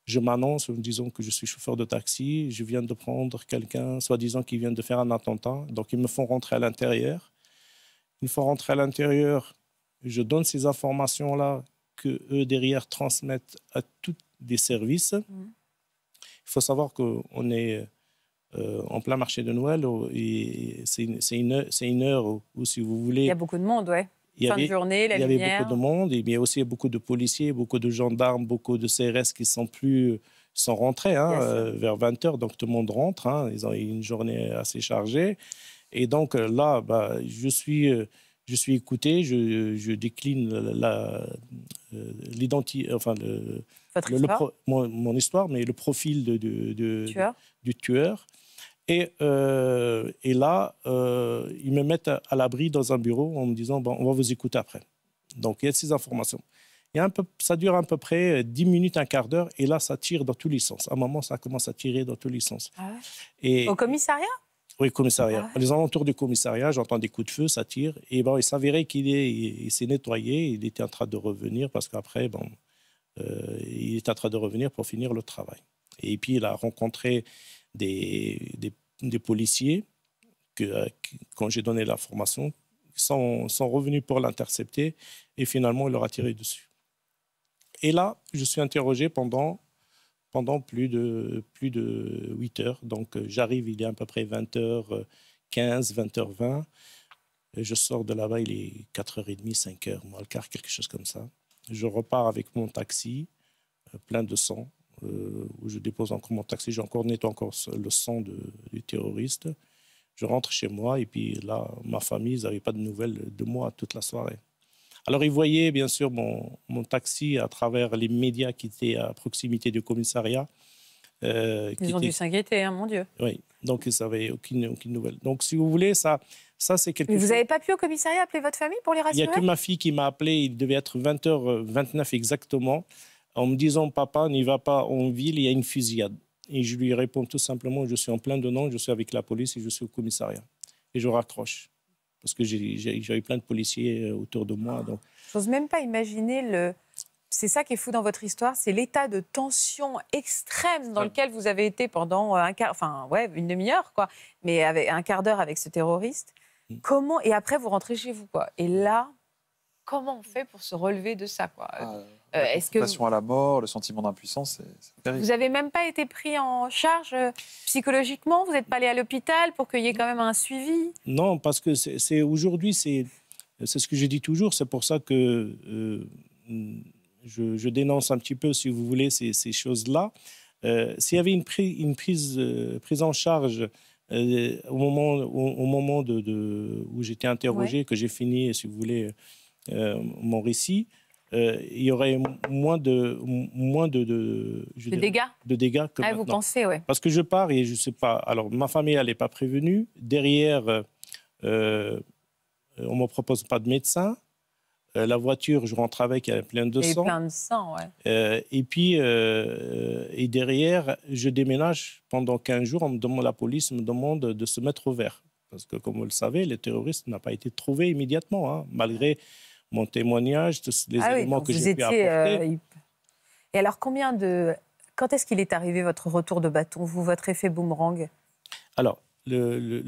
Je m'annonce disons que je suis chauffeur de taxi, je viens de prendre quelqu'un, soi-disant, qui vient de faire un attentat. Donc, ils me font rentrer à l'intérieur. Une font rentrer à l'intérieur, je donne ces informations-là que eux derrière transmettent à tous les services. Mmh. Il faut savoir qu'on est euh, en plein marché de Noël et c'est une, une, heure où, si vous voulez. Il y a beaucoup de monde, oui. Il fin de journée, la Il y avait beaucoup de monde, et il y a aussi beaucoup de policiers, beaucoup de gendarmes, beaucoup de CRS qui sont plus sont rentrés hein, euh, vers 20h, donc tout le monde rentre. Hein. ils ont une journée assez chargée. Et donc euh, là, bah, je, suis, je suis écouté, je, je décline la, euh, l'identité, enfin le, mon, histoire, mais le profil de, du tueur. Et, euh, et là, euh, ils me mettent à, l'abri dans un bureau en me disant bon, on va vous écouter après. Donc il y a ces informations. Et un peu, ça dure à peu près 10 minutes, un quart d'heure, et là, ça tire dans tous les sens. À un moment, ça commence à tirer dans tous les sens. Ah et, Au commissariat oui, commissariat. Ah les alentours du commissariat, j'entends des coups de feu, ça tire. Et bon, il s'avérait qu'il s'est nettoyé, il était en train de revenir parce qu'après, bon, euh, il est en train de revenir pour finir le travail. Et puis, il a rencontré des, des, policiers que, euh, quand j'ai donné l'information. Ils sont revenus pour l'intercepter et finalement, il leur a tiré dessus. Et là, je suis interrogé pendant pendant plus de, plus de 8 heures. Donc euh, j'arrive, il est à peu près 20h15, 20h20. Euh, je sors de là-bas, il est 4h30, 5h, moi, le quart, quelque chose comme ça. Je repars avec mon taxi, euh, plein de sang, où je dépose encore mon taxi. J'ai encore nettoyé encore le sang du terroriste. Je rentre chez moi et puis là, ma famille, ils n'avaient pas de nouvelles de moi toute la soirée. Alors, ils voyaient bien sûr mon, taxi à travers les médias qui étaient à proximité du commissariat. Euh, ils qui ont dû s'inquiéter, hein, mon Dieu. Oui, donc ils n'avaient aucune, aucune nouvelle. Donc, si vous voulez, ça, ça c'est quelque Mais vous n'avez pas pu au commissariat appeler votre famille pour les rassurer Il n'y a que ma fille qui m'a appelé, il devait être 20h29 euh, exactement, en me disant Papa, n'y va pas en ville, il y a une fusillade. Et je lui réponds tout simplement Je suis en plein dedans, je suis avec la police et je suis au commissariat. Et je raccroche parce que j'ai eu plein de policiers euh, autour de moi. Donc... J'ose même pas imaginer le. C'est ça qui est fou dans votre histoire, c'est l'état de tension extrême dans lequel vous avez été pendant euh, un quart, enfin ouais, une demi-heure quoi, mais avec un quart d'heure avec ce terroriste. Mm. Comment et après vous rentrez chez vous quoi. Et là, comment on fait pour se relever de ça quoi ah, la euh, est que à la mort, le sentiment d'impuissance, c'est terrible. Vous n'avez même pas été pris en charge euh, psychologiquement Vous n'êtes pas allé à l'hôpital pour qu'il y ait quand même un suivi Non, parce que c'est aujourd'hui, c'est ce que je dis toujours. C'est pour ça que euh, je, dénonce un petit peu, si vous voulez, ces, choses-là. S'il y avait une, prise, prise en charge au moment, au, moment de, où j'étais interrogé, que j'ai fini, si vous voulez, mon récit, euh, il y aurait moins de moins de, de, dégâts. De dégâts que ah, maintenant. Vous pensez, Parce que je pars et je sais pas. Alors ma famille elle n'est pas prévenue. Derrière, euh, euh, on me propose pas de médecin. Euh, la voiture, je rentre avec, elle est pleine de sang. Plein de sang, ouais. et puis, et derrière, je déménage pendant 15 jours. On me demande, la police me demande de se mettre au vert. Parce que, comme vous le savez, les terroristes n'a pas été trouvé immédiatement, hein, malgré mon témoignage, tous les ah éléments que j'ai pu apporter. Euh, Et alors, combien de... Quand est-ce qu'il est arrivé votre retour de bâton, vous, votre effet boomerang Alors, le,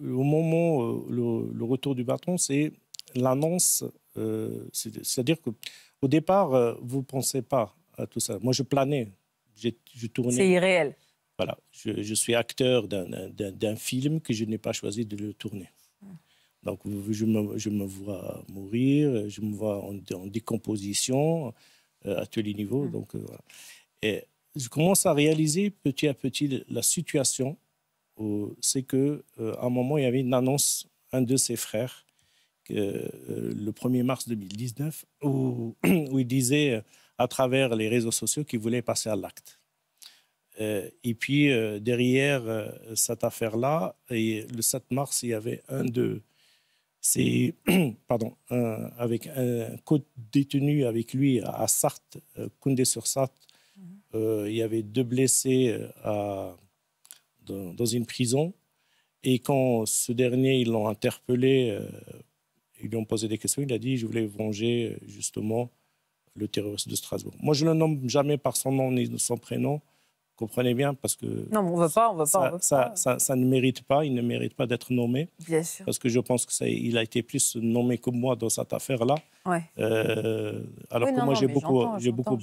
au moment, euh, le, retour du bâton, c'est l'annonce. Euh, c'est-à-dire qu'au départ, vous ne pensez pas à tout ça. Moi, je planais, je, tournais. C'est irréel. Voilà, je, je suis acteur d'un film que je n'ai pas choisi de le tourner. Donc, je me, vois mourir, je me vois en, décomposition euh, à tous les niveaux. Mm. Donc, euh, Et je commence à réaliser petit à petit la situation. C'est qu'à euh, un moment, il y avait une annonce, un de ses frères, le 1er mars 2019, où, il disait à travers les réseaux sociaux qu'il voulait passer à l'acte et puis, derrière cette affaire-là, le 7 mars, il y avait un de c'est pardon, euh, avec un co-détenu avec lui à Sarthe, Condé-sur-Sarthe. Euh, mhm. euh, il y avait deux blessés dans, une prison. Et quand ce dernier, ils l'ont interpellé, ils lui ont posé des questions, il a dit, je voulais venger justement le terroriste de Strasbourg. Moi, je ne le nomme jamais par son nom ni son prénom, Comprenez bien, parce que... Non, on ne pas, on Ça, Ça, ne mérite pas, il ne mérite pas d'être nommé. Bien sûr. Parce que je pense qu'il a été plus nommé que moi dans cette affaire-là. Euh, alors que moi, j'ai beaucoup, beaucoup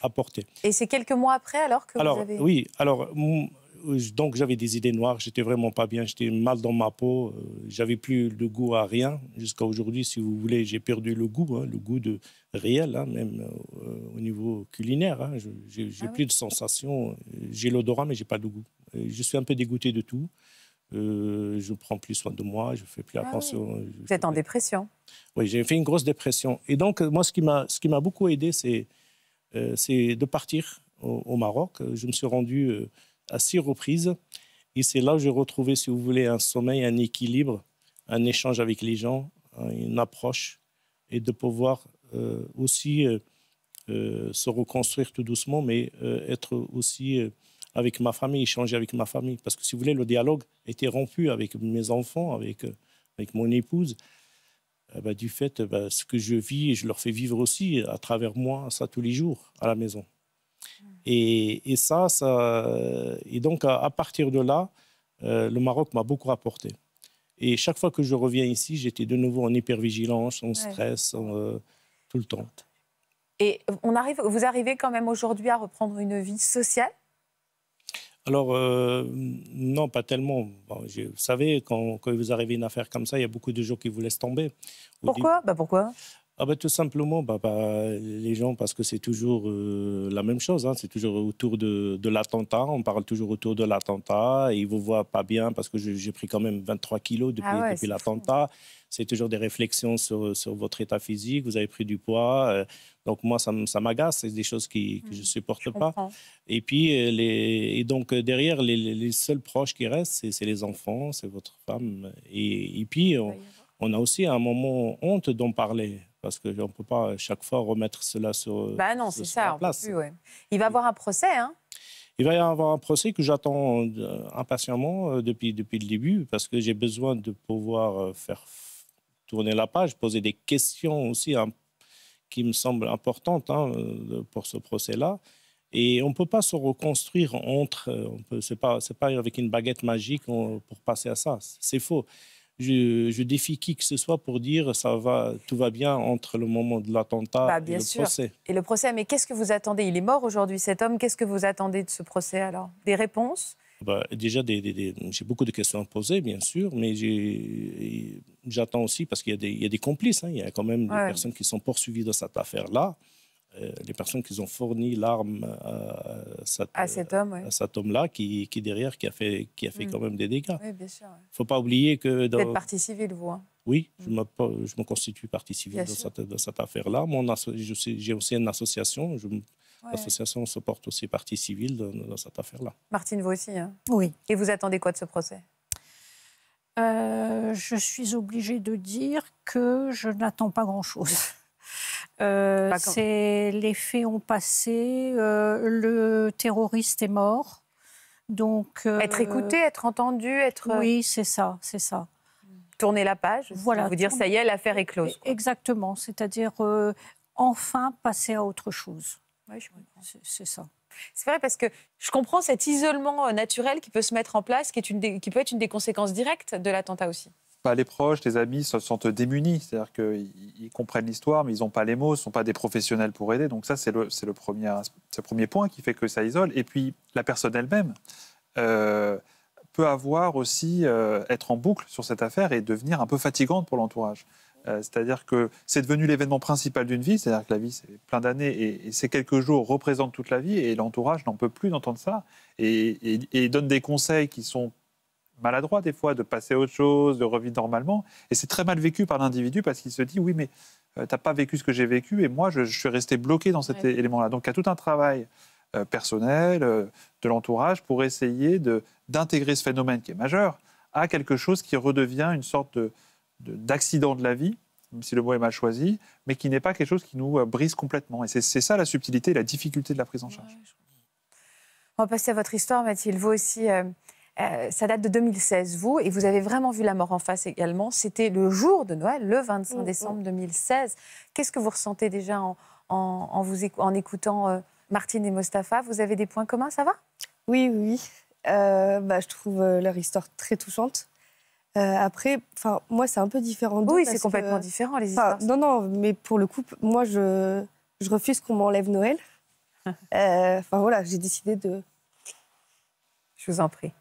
apporté. Et c'est quelques mois après, alors, que alors, vous avez... Oui, alors euh, donc j'avais des idées noires, j'étais vraiment pas bien, j'étais mal dans ma peau, euh, j'avais plus de goût à rien. Jusqu'à aujourd'hui, si vous voulez, j'ai perdu le goût, hein, le goût de réel, hein, même euh, au niveau culinaire. Hein. j'ai ah plus de sensations, j'ai l'odorat, mais j'ai pas de goût. Je suis un peu dégoûté de tout. je prends plus soin de moi, je fais plus ah attention. Vous êtes en dépression Oui, j'ai fait une grosse dépression. Et donc, moi, ce qui m'a beaucoup aidé, c'est de partir au, au, Maroc. Je me suis rendu à six reprises. Et c'est là que j'ai retrouvé, si vous voulez, un sommeil, un équilibre, un échange avec les gens, une approche, et de pouvoir euh, aussi euh, euh, se reconstruire tout doucement, mais être aussi avec ma famille, échanger avec ma famille. Parce que, si vous voulez, le dialogue était rompu avec mes enfants, avec, avec mon épouse. Eh ben, du fait, de eh ben, ce que je vis, je leur fais vivre aussi à travers moi, ça tous les jours, à la maison. Mm. Et, ça, ça, et donc à, partir de là, euh, le Maroc m'a beaucoup apporté. Et chaque fois que je reviens ici, j'étais de nouveau en hypervigilance, en stress, euh, tout le temps. Et on arrive, vous arrivez quand même aujourd'hui à reprendre une vie sociale alors, euh, non, pas tellement. je, vous savez, quand, vous arrivez une affaire comme ça, il y a beaucoup de gens qui vous laissent tomber. Pourquoi bah Pourquoi ah ben, tout simplement, bah, bah, les gens, parce que c'est toujours euh, la même chose, hein, c'est toujours autour de, l'attentat, on parle toujours autour de l'attentat, ils ne vous voient pas bien parce que j'ai pris quand même 23 kilos depuis, ah depuis l'attentat. C'est toujours des réflexions sur, sur, votre état physique, vous avez pris du poids. Euh, donc moi, ça, ça m'agace, c'est des choses qui, que je ne mmh, supporte pas. Et puis, euh, les, et donc derrière, les, les, seuls proches qui restent, c'est les enfants, c'est votre femme. Et, et puis, on, bah, a aussi un moment honte d'en parler parce qu'on ne peut pas euh, chaque fois remettre cela sur, Ben non, sur, ça, place. Il va y avoir un procès, hein. il va y avoir un procès que j'attends euh, impatiemment depuis, depuis le début, parce que j'ai besoin de pouvoir faire tourner la page, poser des questions aussi hein, qui me semblent importantes hein, pour ce procès-là. Et on ne peut pas se reconstruire entre, ce n'est pas, pas avec une baguette magique pour passer à ça, c'est faux je, défie qui que ce soit pour dire ça va, tout va bien entre le moment de l'attentat bah, et le sûr. procès. Et le procès, mais qu'est-ce que vous attendez Il est mort aujourd'hui, cet homme. Qu'est-ce que vous attendez de ce procès alors Des réponses bah, Déjà, j'ai beaucoup de questions à poser, bien sûr, mais j'attends aussi, parce qu'il y, a des complices, hein. il y a quand même des personnes qui sont poursuivies dans cette affaire-là. Euh, les personnes qui ont fourni l'arme à, cet homme, là qui, est derrière, qui a fait, hmm. quand même des dégâts. Il ne faut pas oublier que... Vous êtes partie civile, vous. Hein. Oui, hmm. je, me, constitue partie civile dans cette, affaire-là. J'ai aussi une association. L'association se porte aussi partie civile dans, cette affaire-là. Martine, vous aussi hein. Oui. Et vous attendez quoi de ce procès euh, Je suis obligée de dire que je n'attends pas grand-chose. Euh, les faits ont passé, euh, le terroriste est mort. Donc euh, être écouté, être entendu, être oui, c'est ça, c'est ça. Tourner la page, voilà, vous dire ça y est, l'affaire est close. Exactement, c'est-à-dire enfin passer à autre chose. c'est ça. C'est vrai parce que je comprends cet isolement naturel qui peut se mettre en place, qui, est une qui peut être une des conséquences directes de l'attentat aussi pas les proches, les amis se sentent démunis. C'est-à-dire qu'ils comprennent l'histoire, mais ils n'ont pas les mots, ne sont pas des professionnels pour aider. Donc ça, c'est le, premier, premier point qui fait que ça isole. Et puis, la personne elle-même euh, peut avoir aussi, euh, être en boucle sur cette affaire et devenir un peu fatigante pour l'entourage. Euh, c'est-à-dire que c'est devenu l'événement principal d'une vie, c'est-à-dire que la vie, c'est plein d'années, et, ces quelques jours représentent toute la vie, et l'entourage n'en peut plus d'entendre ça, et donne des conseils qui sont maladroit des fois de passer à autre chose, de revivre normalement. Et c'est très mal vécu par l'individu parce qu'il se dit oui, mais tu euh, t'as pas vécu ce que j'ai vécu et moi je, suis resté bloqué dans cet élément-là. Donc il y a tout un travail euh, personnel euh, de l'entourage pour essayer d'intégrer ce phénomène qui est majeur à quelque chose qui redevient une sorte d'accident de, de la vie même si le mot est mal choisi, mais qui n'est pas quelque chose qui nous brise complètement. Et c'est ça la subtilité et la difficulté de la prise en charge. On va passer à votre histoire, Mathilde. Vous aussi, euh, ça date de 2016, vous, et vous avez vraiment vu la mort en face également. C'était le jour de Noël, le 25 mm, mm. décembre 2016. Qu'est-ce que vous ressentez déjà en, en, vous, en écoutant euh, Martine et Mostafa Vous avez des points communs, ça va Oui, oui. Euh, bah, je trouve leur histoire très touchante. après, enfin, moi, c'est un peu différent. Oui, c'est complètement différent les histoires. Non, non, mais pour le coup, moi, je, je refuse qu'on m'enlève Noël. Enfin voilà, j'ai décidé de. Je vous en prie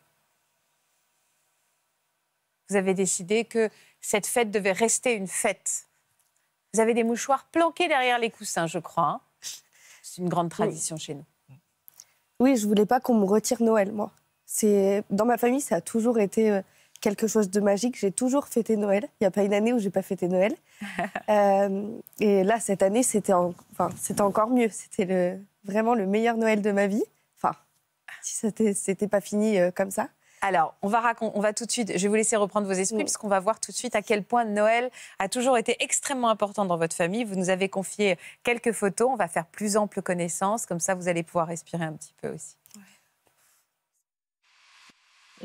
vous avez décidé que cette fête devait rester une fête. Vous avez des mouchoirs planqués derrière les coussins, je crois. Hein. C'est une grande tradition chez nous. Oui, je voulais pas qu'on me retire Noël, moi. C'est dans ma famille, ça a toujours été euh, quelque chose de magique. J'ai toujours fêté Noël. Il n'y a pas une année où j'ai pas fêté Noël. Euh, et là, cette année, c'était enfin, c'était encore mieux. C'était le... vraiment le meilleur Noël de ma vie. Enfin, si c'était, n'était pas fini euh, comme ça. Alors, on va, tout de suite, je vais vous laisser reprendre vos esprits, mm. puisqu'on va voir tout de suite à quel point Noël a toujours été extrêmement important dans votre famille. Vous nous avez confié quelques photos, on va faire plus ample connaissance, comme ça vous allez pouvoir respirer un petit peu aussi.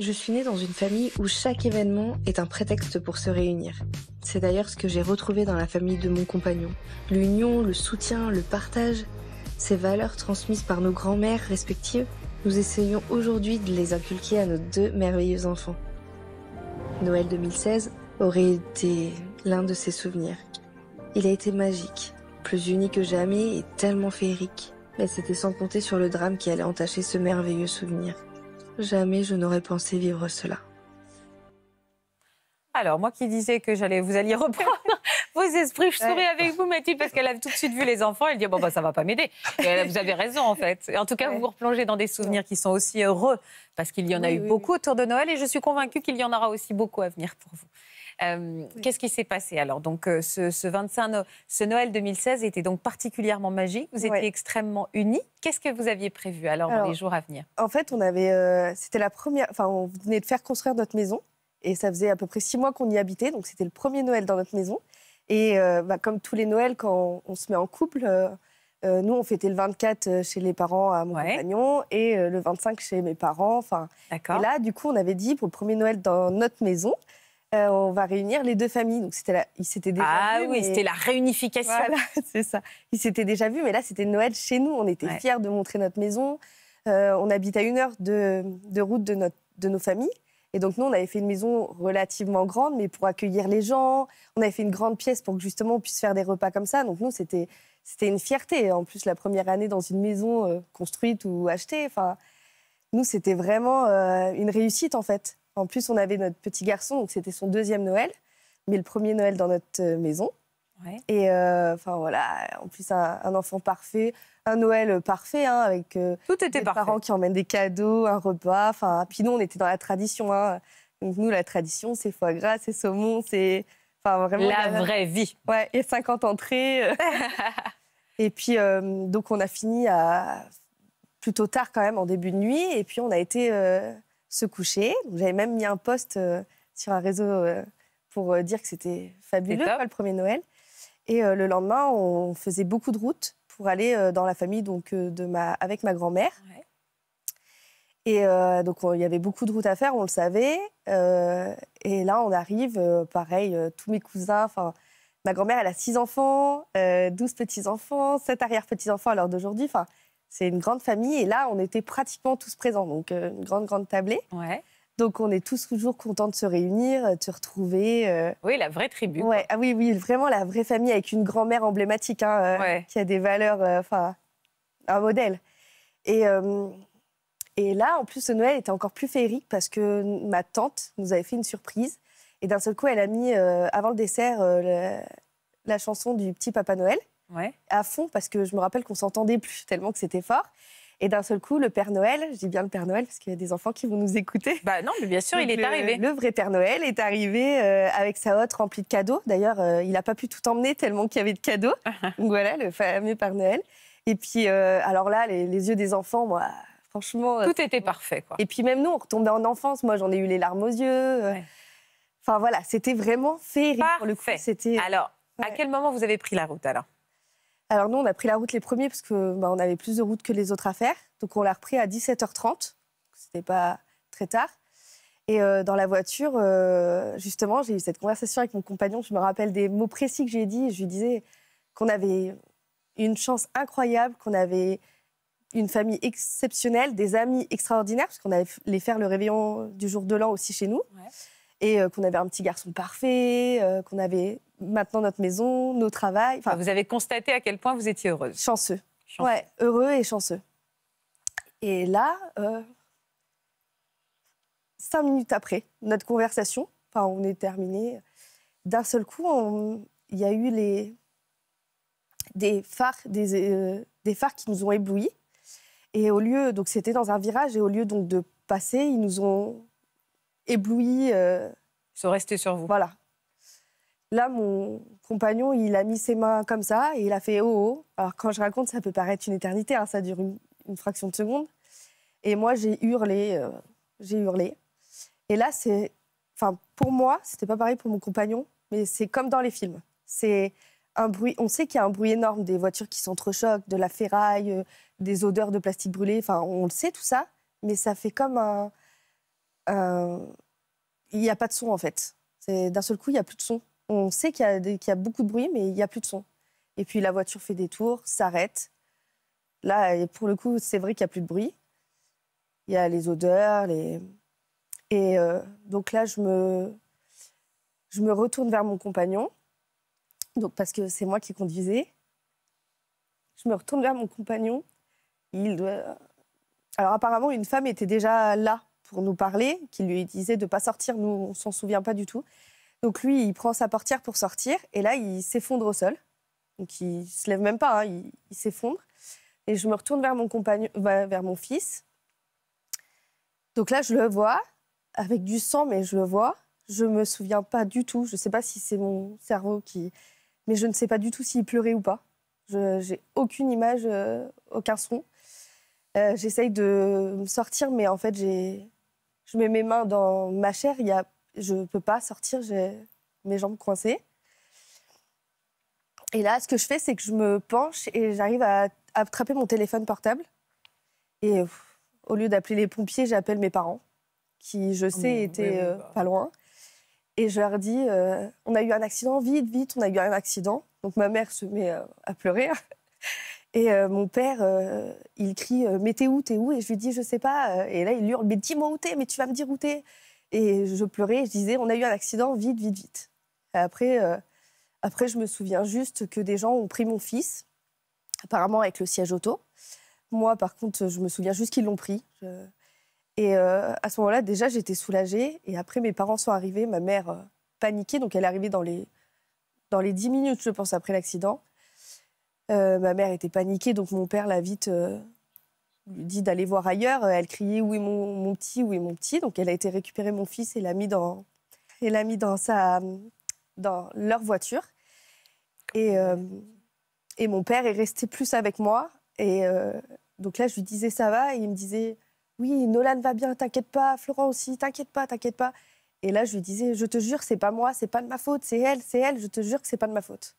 Je suis née dans une famille où chaque événement est un prétexte pour se réunir. C'est d'ailleurs ce que j'ai retrouvé dans la famille de mon compagnon. L'union, le soutien, le partage, ces valeurs transmises par nos grands-mères respectives nous essayons aujourd'hui de les inculquer à nos deux merveilleux enfants. Noël 2016 aurait été l'un de ces souvenirs. Il a été magique, plus uni que jamais et tellement féerique. Mais c'était sans compter sur le drame qui allait entacher ce merveilleux souvenir. Jamais je n'aurais pensé vivre cela. Alors, moi qui disais que j'allais vous alliez reprendre je souris avec vous, Mathilde, parce qu'elle a tout de suite vu les enfants. Elle dit Bon, bah, ça va pas m'aider. Vous avez raison, en fait. En tout cas, vous vous replongez dans des souvenirs qui sont aussi heureux, parce qu'il y en a eu beaucoup autour de Noël, et je suis convaincue qu'il y en aura aussi beaucoup à venir pour vous. Euh, qu'est-ce qui s'est passé alors Donc, euh, ce, 25 ce Noël 2016 était donc particulièrement magique. Vous étiez extrêmement unis. Qu'est-ce que vous aviez prévu alors, dans les jours à venir En fait, on avait, euh, c'était la première. Enfin, on venait de faire construire notre maison et ça faisait à peu près six mois qu'on y habitait. Donc, c'était le premier Noël dans notre maison. Et euh, bah, comme tous les Noëls, quand on, se met en couple, euh, euh, nous, on fêtait le 24 chez les parents à Montagnon et le 25 chez mes parents. Enfin, et là, du coup, on avait dit pour le premier Noël dans notre maison, on va réunir les deux familles. Donc c'était la... ils s'étaient déjà ah, vus. Ah oui, c'était la réunification. c'est ça. Ils s'étaient déjà vus, mais là c'était Noël chez nous. On était fiers de montrer notre maison. on habite à une heure de, de route de, notre... de nos familles. Et donc, nous, on avait fait une maison relativement grande, mais pour accueillir les gens. On avait fait une grande pièce pour que justement on puisse faire des repas comme ça. Donc, nous, c'était une fierté. En plus, la première année dans une maison euh, construite ou achetée. nous, c'était vraiment euh, une réussite, en fait. En plus, on avait notre petit garçon, donc c'était son deuxième Noël, mais le premier Noël dans notre euh, maison. Et euh, enfin voilà, en plus un, enfant parfait, un Noël parfait, hein, avec tous euh, Tout parents qui emmènent des cadeaux, un repas. Enfin, puis nous on était dans la tradition. Hein. Donc nous la tradition, c'est foie gras, c'est saumon, c'est enfin vraiment la, vraie vie. Ouais, et 50 entrées. et puis euh, donc on a fini à plutôt tard quand même en début de nuit, et puis on a été se coucher. J'avais même mis un post sur un réseau pour dire que c'était fabuleux, le premier Noël. Et euh, le lendemain, on faisait beaucoup de routes pour aller euh, dans la famille donc, euh, de ma, avec ma grand-mère. Et donc, il y avait beaucoup de routes à faire, on le savait. et là, on arrive, pareil, tous mes cousins, ma grand-mère, elle a six enfants, douze petits-enfants, sept arrière-petits-enfants à l'heure d'aujourd'hui. c'est une grande famille. Et là, on était pratiquement tous présents, donc une grande, grande tablée. Ouais. Donc on est tous toujours contents de se réunir, euh, de se retrouver. Euh. Oui, la vraie tribu. Ah oui, vraiment la vraie famille avec une grand-mère emblématique hein, euh, qui a des valeurs, enfin, un modèle. Et, là, en plus, ce Noël était encore plus féerique parce que ma tante nous avait fait une surprise. Et d'un seul coup, elle a mis, avant le dessert, la, chanson du petit Papa Noël. Ouais. À fond, parce que je me rappelle qu'on s'entendait plus tellement que c'était fort. Et d'un seul coup, le Père Noël, je dis bien le Père Noël parce qu'il y a des enfants qui vont nous écouter. Bah non, mais bien sûr, il est arrivé. Le vrai Père Noël est arrivé euh, avec sa hotte remplie de cadeaux. D'ailleurs, euh, il n'a pas pu tout emmener tellement qu'il y avait de cadeaux. Donc voilà, le fameux Père Noël. Et puis, euh, alors là, les, yeux des enfants, moi, franchement. Tout était parfait, quoi. Et puis même nous, on retombait en enfance. Moi, j'en ai eu les larmes aux yeux. Enfin voilà, c'était vraiment féerique pour le coup. C'était. Alors, à quel moment vous avez pris la route alors alors nous, on a pris la route les premiers parce que bah, on avait plus de routes que les autres à faire. Donc on l'a repris à 17h30. n'était pas très tard. Et euh, dans la voiture, euh, justement, j'ai eu cette conversation avec mon compagnon. Je me rappelle des mots précis que j'ai dit. Je lui disais qu'on avait une chance incroyable, qu'on avait une famille exceptionnelle, des amis extraordinaires, parce qu'on allait les faire le réveillon du jour de l'an aussi chez nous et euh, qu'on avait un petit garçon parfait, euh, qu'on avait maintenant notre maison, nos travails. Enfin, vous avez constaté à quel point vous étiez heureuse. Chanceux. Ouais, heureux et chanceux. Et là, euh, cinq minutes après notre conversation, enfin, on est terminé. D'un seul coup, il y a eu les des phares, des, des phares qui nous ont éblouis. Et au lieu, donc c'était dans un virage, et au lieu donc de passer, ils nous ont Ébloui, Euh... Ils sont sur vous. Voilà. Là, mon compagnon, il a mis ses mains comme ça et il a fait oh, oh. Alors, quand je raconte, ça peut paraître une éternité, hein, ça dure une, fraction de seconde. Et moi, j'ai hurlé, euh, j'ai hurlé. Et là, c'est. Enfin, pour moi, c'était pas pareil pour mon compagnon, mais c'est comme dans les films. C'est un bruit. On sait qu'il y a un bruit énorme des voitures qui s'entrechoquent, de la ferraille, euh, des odeurs de plastique brûlé. Enfin, on le sait tout ça, mais ça fait comme un. Euh, il n'y a pas de son en fait. D'un seul coup, il n'y a plus de son. On sait qu'il y, a beaucoup de bruit, mais il n'y a plus de son. Et puis la voiture fait des tours, s'arrête. Là, pour le coup, c'est vrai qu'il n'y a plus de bruit. Il y a les odeurs, les... Et euh, donc là, je me... je me retourne vers mon compagnon, donc parce que c'est moi qui conduisais. Je me retourne vers mon compagnon. Il doit... Alors apparemment, une femme était déjà là pour nous parler, qui lui disait de ne pas sortir, nous, on s'en souvient pas du tout. Donc lui, il prend sa portière pour sortir, et là, il s'effondre au sol. Donc il se lève même pas, hein, il, s'effondre. Et je me retourne vers mon, compagnon, bah, vers mon fils. Donc là, je le vois, avec du sang, mais je le vois. Je me souviens pas du tout. Je ne sais pas si c'est mon cerveau qui. Mais je ne sais pas du tout s'il pleurait ou pas. Je n'ai aucune image, euh, aucun son. Euh, j'essaye de me sortir, mais en fait, j'ai je mets mes mains dans ma chair, il y a, je ne peux pas sortir, j'ai mes jambes coincées. Et là, ce que je fais, c'est que je me penche et j'arrive à, attraper mon téléphone portable. Et au lieu d'appeler les pompiers, j'appelle mes parents, qui, je ah, sais, étaient euh, bah. pas loin. Et je leur dis, euh, on a eu un accident, vite, vite, on a eu un accident. Donc ma mère se met euh, à pleurer. Et euh, mon père, euh, il crie euh, Mais t'es où T'es où Et je lui dis Je sais pas. Et là, il hurle Mais dis-moi où t'es Mais tu vas me dire où t'es Et je pleurais. je disais On a eu un accident, vite, vite, vite. après, après, je me souviens juste que des gens ont pris mon fils, apparemment avec le siège auto. Moi, par contre, je me souviens juste qu'ils l'ont pris. Et à ce moment-là, déjà, j'étais soulagée. Et après, mes parents sont arrivés. Ma mère paniquée, donc elle est arrivée dans les, dans les 10 minutes, je pense, après l'accident. Euh, ma mère était paniquée, donc mon père l'a vite euh, lui dit d'aller voir ailleurs. Euh, elle criait Où mon, mon petit, Où est mon petit. Donc elle a été récupérer mon fils et l'a mis dans leur voiture. Et, mon père est resté plus avec moi. Et donc là je lui disais ça va et il me disait oui Nolan va bien, t'inquiète pas, Florent aussi, t'inquiète pas, t'inquiète pas. Et là je lui disais je te jure c'est pas moi, c'est pas de ma faute, c'est elle, c'est elle, je te jure que c'est pas de ma faute.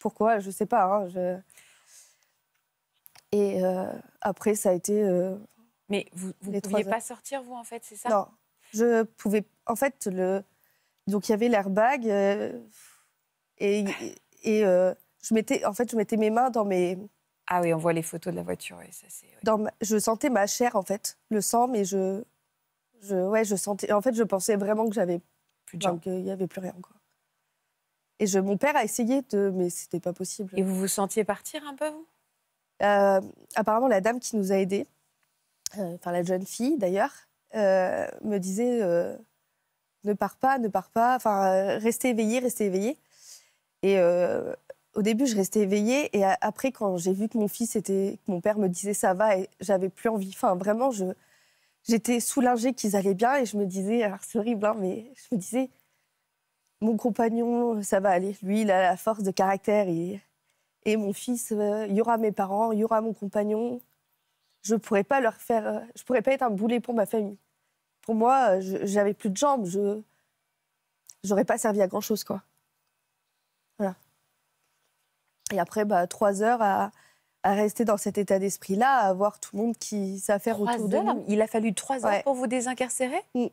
Pourquoi Je sais pas. Hein, et euh, après, ça a été. Euh, mais vous ne pouviez pas sortir, vous, en fait, c'est ça Non. Je pouvais. En fait, le... donc il y avait l'airbag. Euh, et et je mettais, en fait, je mettais mes mains dans mes. Ah oui, on voit les photos de la voiture. dans Je sentais ma chair, en fait, le sang, mais je. je... Ouais, je sentais. En fait, je pensais vraiment que j'avais. Plus de qu'il n'y avait plus rien, quoi. Et mon père a essayé de, mais c'était pas possible. Et vous vous sentiez partir un peu, vous euh, Apparemment, la dame qui nous a aidés, euh, enfin la jeune fille d'ailleurs, euh, me disait ne pars pas, ne pars pas, enfin restez éveillé, restez éveillé. Et au début, je restais éveillée, et après, quand j'ai vu que mon fils était, que mon père me disait ça va, et j'avais plus envie. Enfin, vraiment, je, j'étais soulagée qu'ils allaient bien, et je me disais, alors c'est horrible, hein, mais je me disais mon compagnon, ça va aller. Lui, il a la force de caractère. Et, mon fils, euh, il y aura mes parents, il y aura mon compagnon. Je ne pourrais pas leur faire. Euh, je pourrais pas être un boulet pour ma famille. Pour moi, euh, j'avais plus de jambes. Je n'aurais pas servi à grand chose, quoi. Voilà. Et après, bah, trois heures à, rester dans cet état d'esprit-là, à voir tout le monde qui s'affaire autour de nous. Il a fallu trois heures pour vous désincarcérer mm.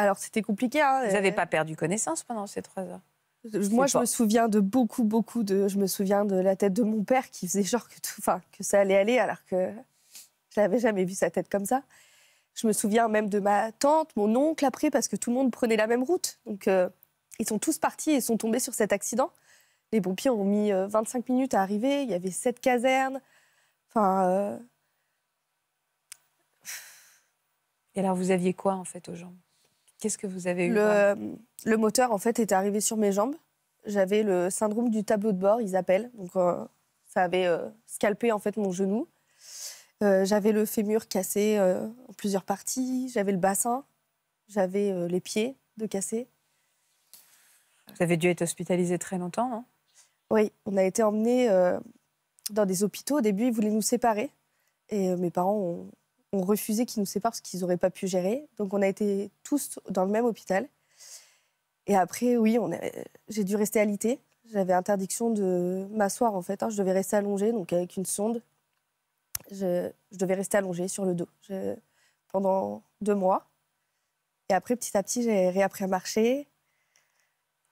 Alors, c'était compliqué. Hein. Vous n'avez euh, pas perdu connaissance pendant ces trois heures moi, je me souviens de beaucoup, beaucoup de. Je me souviens de la tête de mon père qui faisait genre que tout, enfin, que ça allait aller, alors que je n'avais jamais vu sa tête comme ça. Je me souviens même de ma tante, mon oncle après, parce que tout le monde prenait la même route. Donc, euh, ils sont tous partis et sont tombés sur cet accident. Les pompiers ont mis 25 euh, minutes à arriver. Il y avait sept casernes. Enfin. Et alors, vous aviez quoi en fait aux jambes Qu'est-ce que vous avez eu le, moteur, en fait, est arrivé sur mes jambes. J'avais le syndrome du tableau de bord, ils appellent. Donc, euh, ça avait euh, scalpé, en fait, mon genou. Euh, j'avais le fémur cassé en plusieurs parties. J'avais le bassin. J'avais les pieds de cassés. Vous avez dû être hospitalisé très longtemps, non hein Oui, on a été emmené dans des hôpitaux. Au début, ils voulaient nous séparer. Et mes parents ont, on refusé qu'ils nous séparent parce qu'ils n'auraient pas pu gérer. Donc on a été tous dans le même hôpital. Et après, oui, j'ai dû rester alité. J'avais interdiction de m'asseoir en fait. Hein. Je devais rester allongée, donc avec une sonde. Je, devais rester allongée sur le dos pendant deux mois. Et après, petit à petit, j'ai réappris à marcher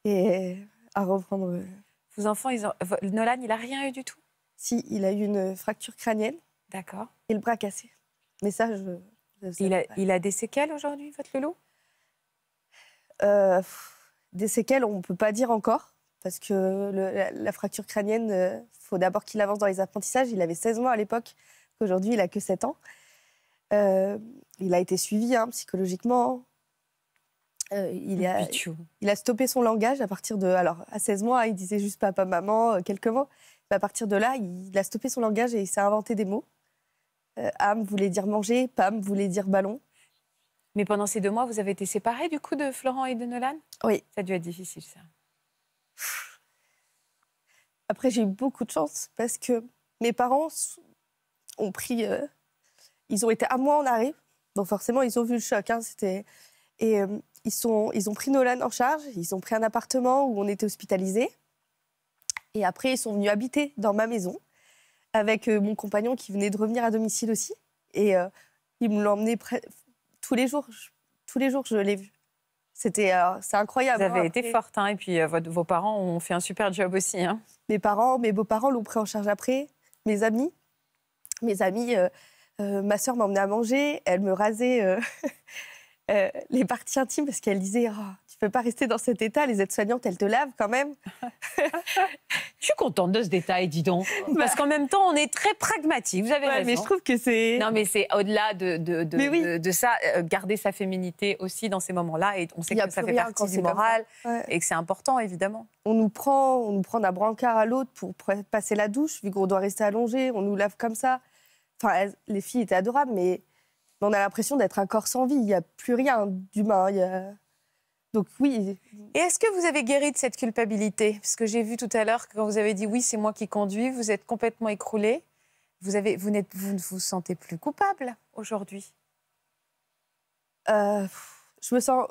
et à reprendre. Euh, Vos enfants, Nolan, il n'a rien eu du tout Si, il a eu une fracture crânienne. D'accord. Et le bras cassé. Mais ça, je. il, a, des séquelles aujourd'hui, votre Lolo euh, Des séquelles, on ne peut pas dire encore. Parce que la, fracture crânienne, il euh, faut d'abord qu'il avance dans les apprentissages. Il avait 16 mois à l'époque, qu'aujourd'hui, il a que 7 ans. Euh, il a été suivi hein, psychologiquement. il, a, il, a, stoppé son langage à partir de. Alors, à 16 mois, il disait juste papa, maman, quelques mots. Mais à partir de là, il a stoppé son langage et il s'est inventé des mots âme euh, voulait dire manger, Pam voulait dire ballon. Mais pendant ces deux mois, vous avez été séparés du coup de Florent et de Nolan Oui. Ça a dû être difficile, ça. Après, j'ai eu beaucoup de chance parce que mes parents ont pris. Euh, ils ont été à moi en arrive. Donc forcément, ils ont vu le choc. Hein, et euh, ils, ils ont pris Nolan en charge. Ils ont pris un appartement où on était hospitalisé. Et après, ils sont venus habiter dans ma maison avec euh, mon compagnon qui venait de revenir à domicile aussi. Et euh, il me l'emmenait tous les jours. tous les jours, je l'ai vu. C'était euh, c'est incroyable. Vous avez hein, été forte. Hein, et puis, vos parents ont fait un super job aussi. Hein. Mes parents, mes beaux-parents l'ont pris en charge après. Mes amis. Mes amis. ma soeur m'emmenait à manger. Elle me rasait. Euh, les parties intimes parce qu'elle disait Tu oh, Tu peux pas rester dans cet état, les aides-soignantes, elles te lavent quand même. je suis contente de ce détail, dis donc. Bah. Parce qu'en même temps, on est très pragmatique, vous avez raison. Mais je trouve que c'est. Non, mais c'est au-delà de, de, ça, euh, garder sa féminité aussi dans ces moments-là. Et on sait que ça fait partie du moral et que c'est important, évidemment. On nous prend, on prend d'un brancard à l'autre pour passer la douche, vu qu'on doit rester allongé, on nous lave comme ça. les filles étaient adorables, mais on a l'impression d'être un corps sans vie. Il n'y a plus rien d'humain. A... Donc oui. Et est-ce que vous avez guéri de cette culpabilité Parce que j'ai vu tout à l'heure quand vous avez dit oui, c'est moi qui conduis, vous êtes complètement écroulé. Vous, avez, vous, n'êtes, vous ne vous sentez plus coupable aujourd'hui euh, Je me sens...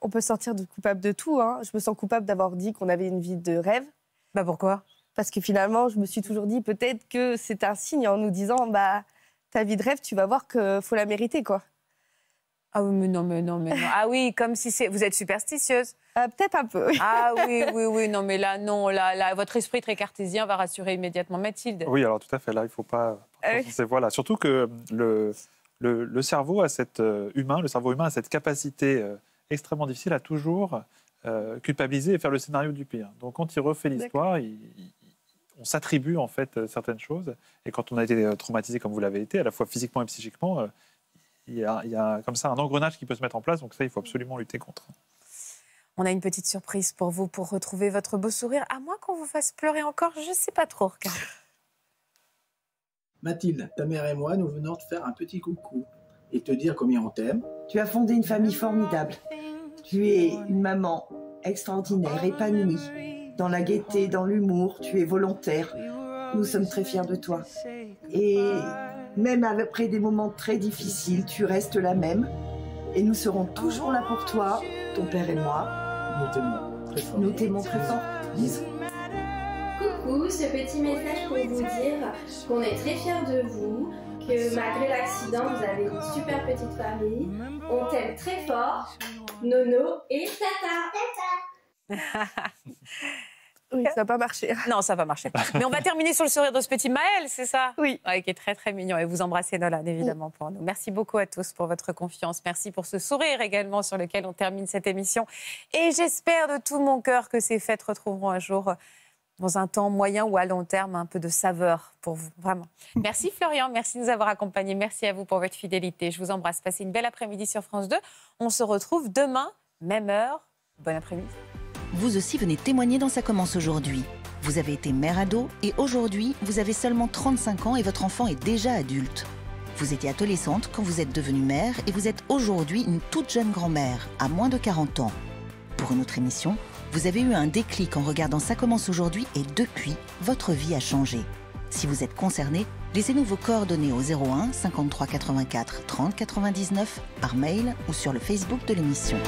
On peut sortir de coupable de tout. Hein. Je me sens coupable d'avoir dit qu'on avait une vie de rêve. Bah pourquoi Parce que finalement, je me suis toujours dit peut-être que c'est un signe en nous disant bah ta vie de rêve, tu vas voir que faut la mériter, quoi. Ah oui, mais non, mais non, mais non. Ah oui, comme si c'est... Vous êtes superstitieuse ah, Peut-être un peu. Ah oui, oui, oui. Non, mais là, non. Là, là, votre esprit très cartésien va rassurer immédiatement Mathilde. Oui, alors tout à fait. Là, il faut pas... Euh, c'est Voilà. Surtout que le, le, le cerveau a cette, euh, humain, le cerveau humain a cette capacité euh, extrêmement difficile à toujours culpabiliser et faire le scénario du pire. Donc, quand il refait l'histoire, il, on s'attribue en fait euh, certaines choses. Et quand on a été euh, traumatisé comme vous l'avez été, à la fois physiquement et psychiquement, euh, il y, a, comme ça un engrenage qui peut se mettre en place. Donc ça, il faut absolument lutter contre. On a une petite surprise pour vous pour retrouver votre beau sourire, à moins qu'on vous fasse pleurer encore, je ne sais pas trop. Mathilde, ta mère et moi, nous venons te faire un petit coucou et te dire combien on t'aime. Tu as fondé une famille formidable. Tu es une maman extraordinaire, épanouie dans la gaieté, dans l'humour, tu es volontaire. Nous sommes très fiers de toi. Et même après des moments très difficiles, tu restes la même. Et nous serons toujours là pour toi, ton père et moi. Nous t'aimons très fort. Nous t'aimons très fort. Bisous. Coucou, ce petit message pour vous dire qu'on est très fiers de vous, que malgré l'accident, vous avez une super petite famille. On t'aime très fort, Nono et Tata. Tata ça n'a pas marché. Non, ça va marcher. Mais on va terminer sur le sourire de ce petit Maël, c'est ça Oui. qui est très, très mignon. Et vous embrassez Nolan, évidemment, pour nous. Merci beaucoup à tous pour votre confiance. Merci pour ce sourire également sur lequel on termine cette émission. Et j'espère de tout mon cœur que ces fêtes retrouveront un jour, euh, dans un temps moyen ou à long terme, un peu de saveur pour vous. Vraiment. Merci Florian. Merci de nous avoir accompagnés. Merci à vous pour votre fidélité. Je vous embrasse. Passez une belle après-midi sur France 2. On se retrouve demain, même heure. Bon après-midi. Vous aussi venez témoigner dans Ça commence aujourd'hui. Vous avez été mère ado et aujourd'hui, vous avez seulement 35 ans et votre enfant est déjà adulte. Vous étiez adolescente quand vous êtes devenue mère et vous êtes aujourd'hui une toute jeune grand-mère, à moins de 40 ans. Pour une autre émission, vous avez eu un déclic en regardant Ça commence aujourd'hui et depuis, votre vie a changé. Si vous êtes concerné, laissez-nous vos coordonnées au 01 53 84 30 99 par mail ou sur le Facebook de l'émission.